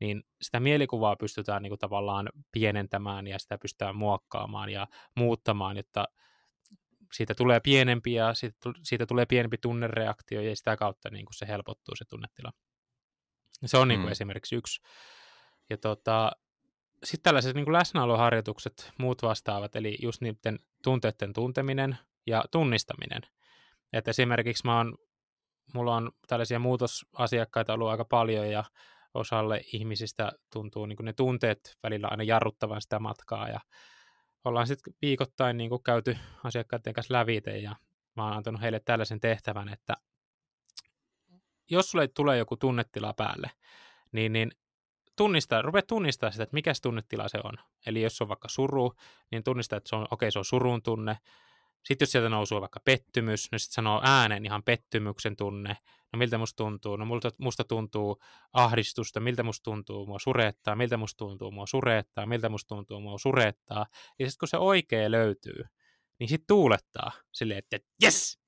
niin sitä mielikuvaa pystytään niin kuin tavallaan pienentämään ja sitä pystytään muokkaamaan ja muuttamaan, jotta siitä tulee pienempi ja siitä, siitä tulee pienempi tunnereaktio ja sitä kautta niin kuin se helpottuu se tunnetila. Se on niin kuin mm. esimerkiksi yksi ja tota, sitten tällaiset niin läsnäoloharjoitukset, muut vastaavat, eli just niiden tunteiden tunteminen ja tunnistaminen. Et esimerkiksi mä oon, mulla on tällaisia muutosasiakkaita ollut aika paljon ja osalle ihmisistä tuntuu niin ne tunteet välillä aina jarruttavan sitä matkaa ja ollaan sitten viikoittain niin käyty asiakkaiden kanssa lävite ja mä oon antanut heille tällaisen tehtävän, että jos sulle tulee joku tunnetila päälle, niin, niin tunnistaa, rupeat tunnistaa sitä, että mikä se tunnetila se on. Eli jos on vaikka suru, niin tunnistaa, että se on, okei, okay, se on surun tunne. Sitten jos sieltä nousuu vaikka pettymys, niin sitten sanoo äänen, ihan pettymyksen tunne. No miltä musta tuntuu? No multa, musta tuntuu ahdistusta, miltä musta tuntuu mua surettaa, miltä musta tuntuu mua surettaa, miltä musta tuntuu mua surettaa. Ja sitten kun se oikea löytyy, niin sitten tuulettaa silleen, että yes,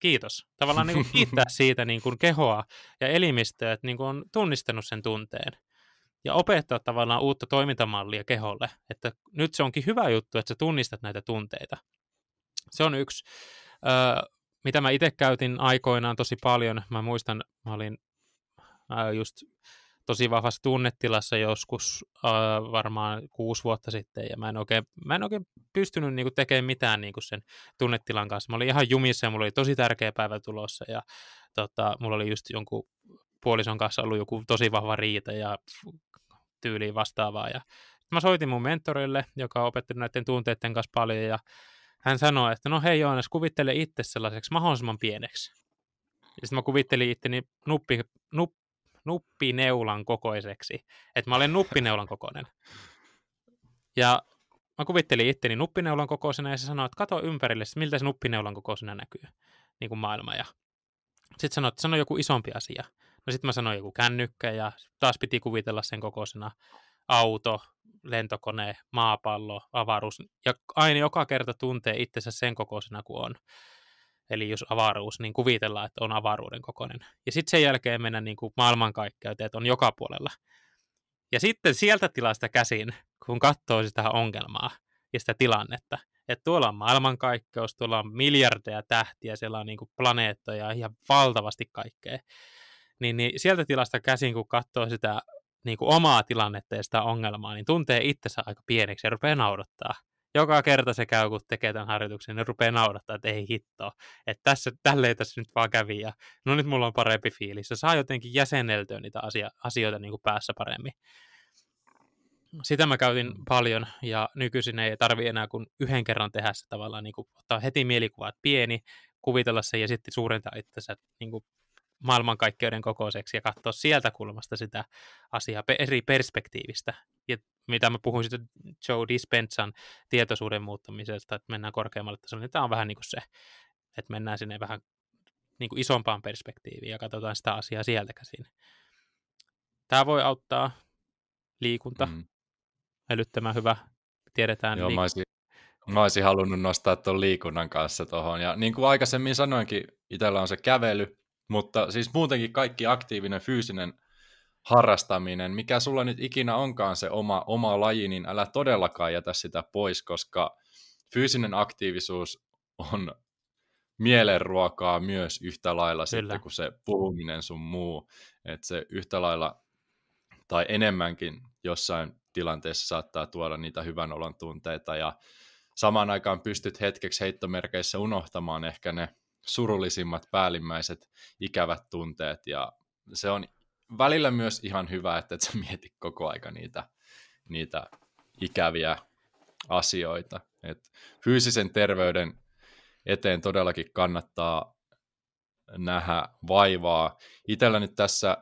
kiitos. Tavallaan niin kuin kiittää siitä niin kuin kehoa ja elimistöä, että niin kuin on tunnistanut sen tunteen ja opettaa tavallaan uutta toimintamallia keholle, että nyt se onkin hyvä juttu, että sä tunnistat näitä tunteita. Se on yksi, öö, mitä mä itse käytin aikoinaan tosi paljon. Mä muistan, mä olin öö, just tosi vahvassa tunnetilassa joskus öö, varmaan kuusi vuotta sitten, ja mä en oikein, mä en oikein pystynyt niinku tekemään mitään niinku sen tunnetilan kanssa. Mä olin ihan jumissa, ja mulla oli tosi tärkeä päivä tulossa, ja tota, mulla oli just jonkun puolison kanssa ollut joku tosi vahva riita ja tyyliin vastaavaa. Ja mä soitin mun mentorille, joka on opettanut näiden tunteiden kanssa paljon ja hän sanoi, että no hei Joonas, kuvittele itse sellaiseksi mahdollisimman pieneksi. Ja sitten mä kuvittelin itteni nuppi, nupp, nuppineulan kokoiseksi, että mä olen nuppineulan kokoinen. Ja mä kuvittelin itteni nuppineulan kokoisena ja se sanoi, että kato ympärille, miltä se nuppineulan kokoisena näkyy niin kuin maailma. Ja sitten sanoi, että sano joku isompi asia. No sitten mä sanoin joku kännykkä ja taas piti kuvitella sen kokoisena auto, lentokone, maapallo, avaruus. Ja aina joka kerta tuntee itsensä sen kokoisena kuin on. Eli jos avaruus, niin kuvitellaan, että on avaruuden kokoinen. Ja sitten sen jälkeen mennä niin kuin maailmankaikkeuteen, että on joka puolella. Ja sitten sieltä tilasta käsin, kun katsoo sitä ongelmaa ja sitä tilannetta, että tuolla on maailmankaikkeus, tuolla on miljardeja tähtiä, siellä on niin kuin planeettoja, ihan valtavasti kaikkea niin, niin sieltä tilasta käsin, kun katsoo sitä niin kuin omaa tilannetta ja sitä ongelmaa, niin tuntee itsensä aika pieneksi ja rupeaa naurattaa. Joka kerta se käy, kun tekee tämän harjoituksen, niin rupeaa naudattaa, että ei hittoa. Että tässä, tälleen tässä nyt vaan kävi ja no nyt mulla on parempi fiilis. Se saa jotenkin jäsenneltyä niitä asia, asioita niin kuin päässä paremmin. Sitä mä käytin mm. paljon ja nykyisin ei tarvi enää kuin yhden kerran tehdä se tavallaan, niin kuin ottaa heti mielikuvat pieni, kuvitella se ja sitten suurentaa itsensä niin maailmankaikkeuden kokoiseksi ja katsoa sieltä kulmasta sitä asiaa eri perspektiivistä. Ja mitä mä puhuin sitten Joe Dispensan tietoisuuden muuttamisesta, että mennään korkeammalle tasolle, niin tämä on vähän niin kuin se, että mennään sinne vähän niin kuin isompaan perspektiiviin ja katsotaan sitä asiaa sieltä käsin. Tämä voi auttaa liikunta, mm. älyttömän hyvä, tiedetään. Joo, liik- mä, olisin, halunnut nostaa tuon liikunnan kanssa tuohon. Ja niin kuin aikaisemmin sanoinkin, itsellä on se kävely, mutta siis muutenkin kaikki aktiivinen fyysinen harrastaminen, mikä sulla nyt ikinä onkaan se oma, oma laji, niin älä todellakaan jätä sitä pois, koska fyysinen aktiivisuus on mielenruokaa myös yhtä lailla Kyllä. sitten kuin se puhuminen sun muu. Että se yhtä lailla tai enemmänkin jossain tilanteessa saattaa tuoda niitä hyvän olon tunteita ja samaan aikaan pystyt hetkeksi heittomerkeissä unohtamaan ehkä ne surullisimmat, päällimmäiset, ikävät tunteet ja se on välillä myös ihan hyvä, että et sä mieti koko aika niitä, niitä ikäviä asioita. Et fyysisen terveyden eteen todellakin kannattaa nähdä vaivaa. Itellä nyt tässä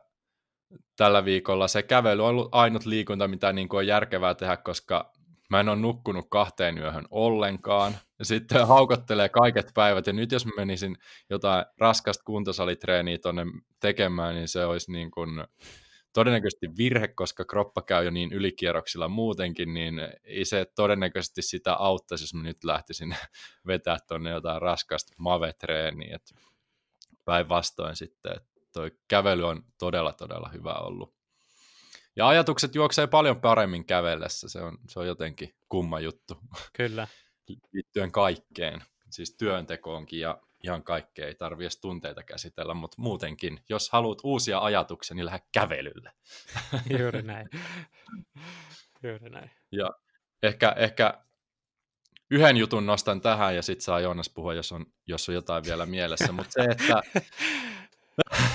tällä viikolla se kävely on ollut ainut liikunta, mitä niin kuin on järkevää tehdä, koska mä en ole nukkunut kahteen yöhön ollenkaan, ja sitten haukottelee kaiket päivät, ja nyt jos mä menisin jotain raskasta kuntosalitreeniä tuonne tekemään, niin se olisi niin kuin todennäköisesti virhe, koska kroppa käy jo niin ylikierroksilla muutenkin, niin ei se todennäköisesti sitä auttaisi, jos mä nyt lähtisin vetää tuonne jotain raskasta mavetreeniä, päinvastoin sitten, että toi kävely on todella, todella hyvä ollut ja ajatukset juoksee paljon paremmin kävellessä, se on, se on jotenkin kumma juttu. Kyllä. Liittyen kaikkeen, siis työntekoonkin ja ihan kaikkea, ei tarvitse edes tunteita käsitellä, mutta muutenkin, jos haluat uusia ajatuksia, niin lähde kävelylle. Juuri näin. Juuri näin. Ja ehkä, ehkä yhden jutun nostan tähän ja sitten saa Joonas puhua, jos on, jos on jotain vielä mielessä, mutta se, että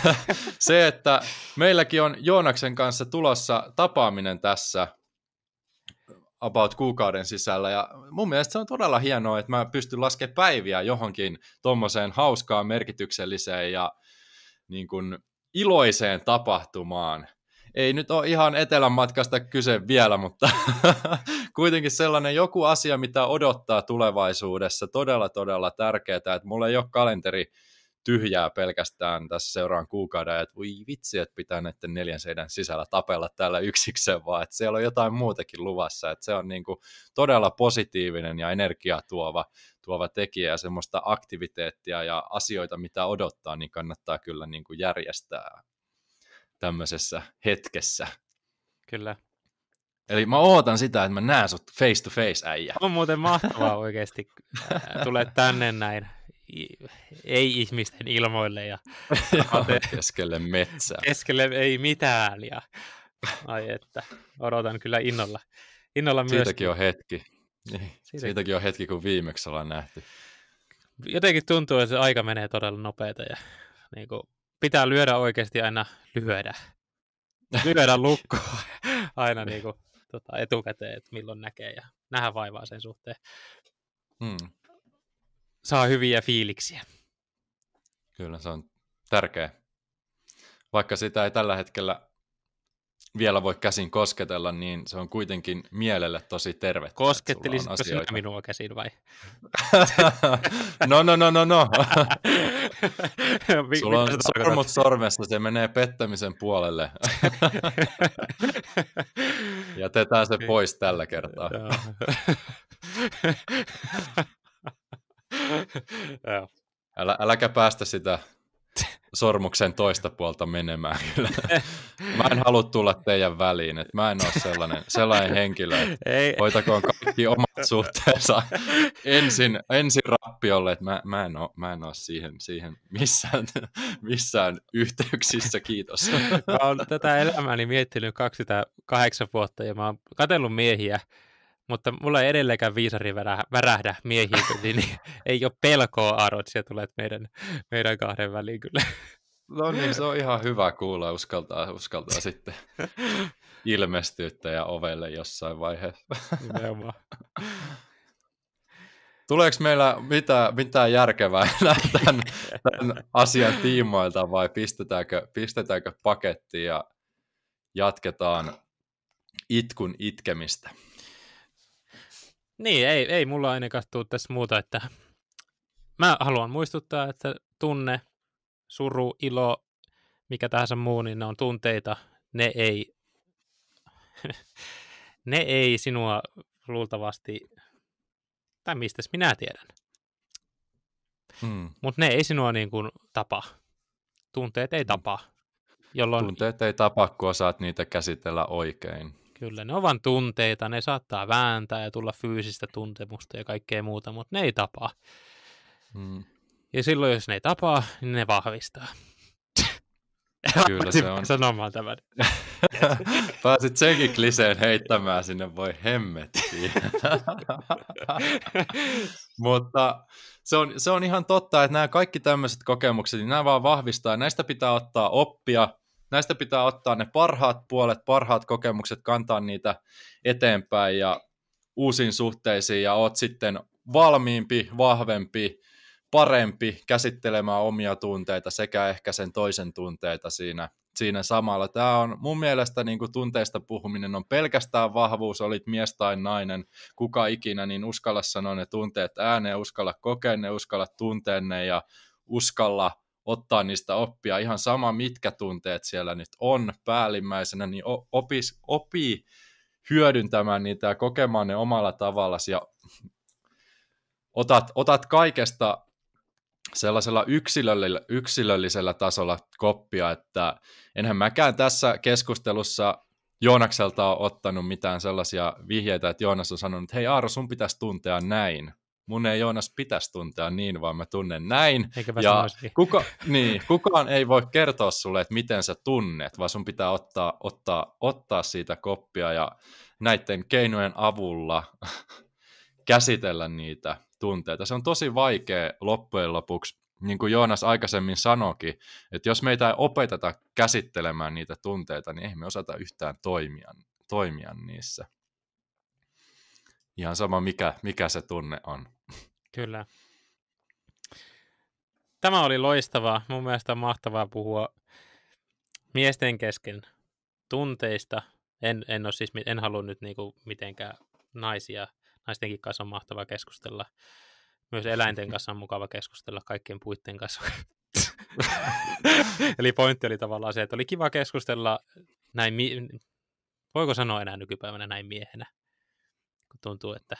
se, että meilläkin on Joonaksen kanssa tulossa tapaaminen tässä about kuukauden sisällä. Ja mun mielestä se on todella hienoa, että mä pystyn laskemaan päiviä johonkin tuommoiseen hauskaan, merkitykselliseen ja niin kuin iloiseen tapahtumaan. Ei nyt ole ihan etelän matkasta kyse vielä, mutta kuitenkin sellainen joku asia, mitä odottaa tulevaisuudessa, todella todella tärkeää, että mulla ei ole kalenteri tyhjää pelkästään tässä seuraan kuukauden, että voi vitsi, että pitää näiden neljän seidän sisällä tapella täällä yksikseen, vaan että siellä on jotain muutakin luvassa, että se on niin kuin todella positiivinen ja energiaa tuova, tuova tekijä ja semmoista aktiviteettia ja asioita, mitä odottaa, niin kannattaa kyllä niin kuin järjestää tämmöisessä hetkessä. Kyllä, Eli mä ootan sitä, että mä näen sut face to face, äijä. On muuten mahtavaa oikeasti. Tule tänne näin ei-ihmisten ilmoille ja keskelle metsää. Keskelle ei mitään ja ai että, odotan kyllä innolla. innolla myös. Siitäkin on hetki. Niin, siitäkin. Siitäkin on hetki, kun viimeksi ollaan nähty. Jotenkin tuntuu, että se aika menee todella nopeita ja niin kuin, pitää lyödä oikeasti aina lyödä. Lyödä lukkoon aina niin kuin, tota, etukäteen, että milloin näkee ja nähdä vaivaa sen suhteen. Hmm saa hyviä fiiliksiä. Kyllä, se on tärkeä. Vaikka sitä ei tällä hetkellä vielä voi käsin kosketella, niin se on kuitenkin mielelle tosi tervettä. Koskettelisitko sinä minua käsin vai? no, no, no, no, no. Sulla on sormut sormessa, se menee pettämisen puolelle. Jätetään se pois tällä kertaa. Älä, äläkä päästä sitä sormuksen toista puolta menemään Mä en halua tulla teidän väliin, että mä en ole sellainen, sellainen henkilö, Ei. hoitakoon kaikki omat suhteensa ensin, ensin rappiolle, että mä, mä, en ole, mä en ole siihen, siihen missään, missään yhteyksissä, kiitos. Mä oon tätä elämääni miettinyt 28 vuotta ja mä oon katsellut miehiä, mutta mulla ei edelleenkään viisari värähdä, miehiin, niin, niin ei ole pelkoa, arot, siellä tulet meidän, meidän kahden väliin kyllä. No niin, se on ihan hyvä kuulla, uskaltaa, uskaltaa sitten ilmestyä ja ovelle jossain vaiheessa. Nimenomaan. Tuleeko meillä mitään, mitään järkevää tämän, tämän asian tiimoilta vai pistetäänkö, pistetäänkö pakettiin ja jatketaan itkun itkemistä? Niin, ei, ei mulla ainakaan tuu tässä muuta, että mä haluan muistuttaa, että tunne, suru, ilo, mikä tahansa muu, niin ne on tunteita, ne ei, ne ei sinua luultavasti, tai mistä minä tiedän, mm. mutta ne ei sinua niin kuin tapa. Tunteet ei hmm. tapa. Jolloin... Tunteet ei tapa, kun osaat niitä käsitellä oikein. Kyllä, ne ovat tunteita, ne saattaa vääntää ja tulla fyysistä tuntemusta ja kaikkea muuta, mutta ne ei tapaa. Mm. Ja silloin, jos ne ei tapaa, niin ne vahvistaa. Kyllä se on. Sanomaan tämän. Pääsit senkin kliseen heittämään sinne, voi hemmettiin. Mutta se on, se on ihan totta, että nämä kaikki tämmöiset kokemukset, niin nämä vaan vahvistaa. Näistä pitää ottaa oppia näistä pitää ottaa ne parhaat puolet, parhaat kokemukset, kantaa niitä eteenpäin ja uusiin suhteisiin ja oot sitten valmiimpi, vahvempi, parempi käsittelemään omia tunteita sekä ehkä sen toisen tunteita siinä, siinä samalla. Tämä on mun mielestä niin kuin tunteista puhuminen on pelkästään vahvuus, olit mies tai nainen, kuka ikinä, niin uskalla sanoa ne tunteet ääneen, uskalla kokea ne, uskalla tuntea ne ja uskalla – ottaa niistä oppia. Ihan sama, mitkä tunteet siellä nyt on päällimmäisenä, niin opis, opii hyödyntämään niitä ja kokemaan ne omalla tavallasi ja otat, otat kaikesta sellaisella yksilöllisellä, yksilöllisellä tasolla koppia, että enhän mäkään tässä keskustelussa Joonakselta on ottanut mitään sellaisia vihjeitä, että Joonas on sanonut, että hei Aaro, sun pitäisi tuntea näin, mun ei Joonas pitäisi tuntea niin, vaan mä tunnen näin. ja kuka, niin, kukaan ei voi kertoa sulle, että miten sä tunnet, vaan sun pitää ottaa, ottaa, ottaa siitä koppia ja näiden keinojen avulla käsitellä niitä tunteita. Se on tosi vaikea loppujen lopuksi, niin kuin Joonas aikaisemmin sanoikin, että jos meitä ei opeteta käsittelemään niitä tunteita, niin ei me osata yhtään toimia, toimia niissä. Ihan sama, mikä, mikä se tunne on. Kyllä. Tämä oli loistavaa. Mun mielestä on mahtavaa puhua miesten kesken tunteista. En, en, ole siis, en halua nyt niinku mitenkään naisia. Naistenkin kanssa on mahtavaa keskustella. Myös eläinten kanssa on mukava keskustella kaikkien puitten kanssa. Eli pointti oli tavallaan se, että oli kiva keskustella näin, mi- voiko sanoa enää nykypäivänä näin miehenä kun tuntuu, että...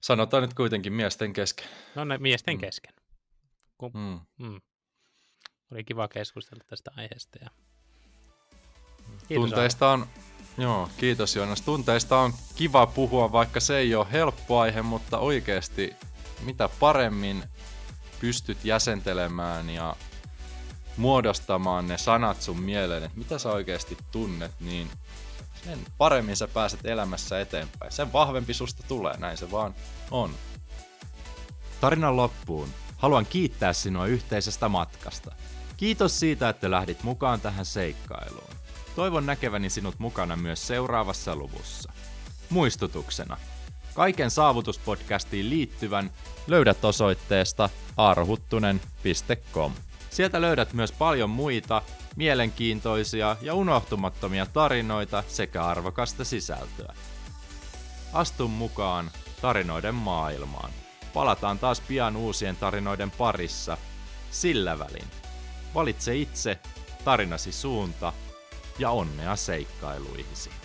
Sanotaan nyt kuitenkin miesten kesken. No ne miesten mm. kesken. Kun, mm. Mm. Oli kiva keskustella tästä aiheesta. Ja... Kiitos Tunteista on, joo, kiitos Joonas. Tunteista on kiva puhua, vaikka se ei ole helppo aihe, mutta oikeasti mitä paremmin pystyt jäsentelemään ja muodostamaan ne sanat sun mieleen, että mitä sä oikeasti tunnet, niin – sen niin paremmin sä pääset elämässä eteenpäin. Sen vahvempi susta tulee, näin se vaan on. Tarinan loppuun haluan kiittää sinua yhteisestä matkasta. Kiitos siitä, että lähdit mukaan tähän seikkailuun. Toivon näkeväni sinut mukana myös seuraavassa luvussa. Muistutuksena, kaiken saavutuspodcastiin liittyvän löydät osoitteesta arhuttunen.com. Sieltä löydät myös paljon muita, mielenkiintoisia ja unohtumattomia tarinoita sekä arvokasta sisältöä. Astu mukaan tarinoiden maailmaan. Palataan taas pian uusien tarinoiden parissa. Sillä välin. Valitse itse tarinasi suunta ja onnea seikkailuihisi.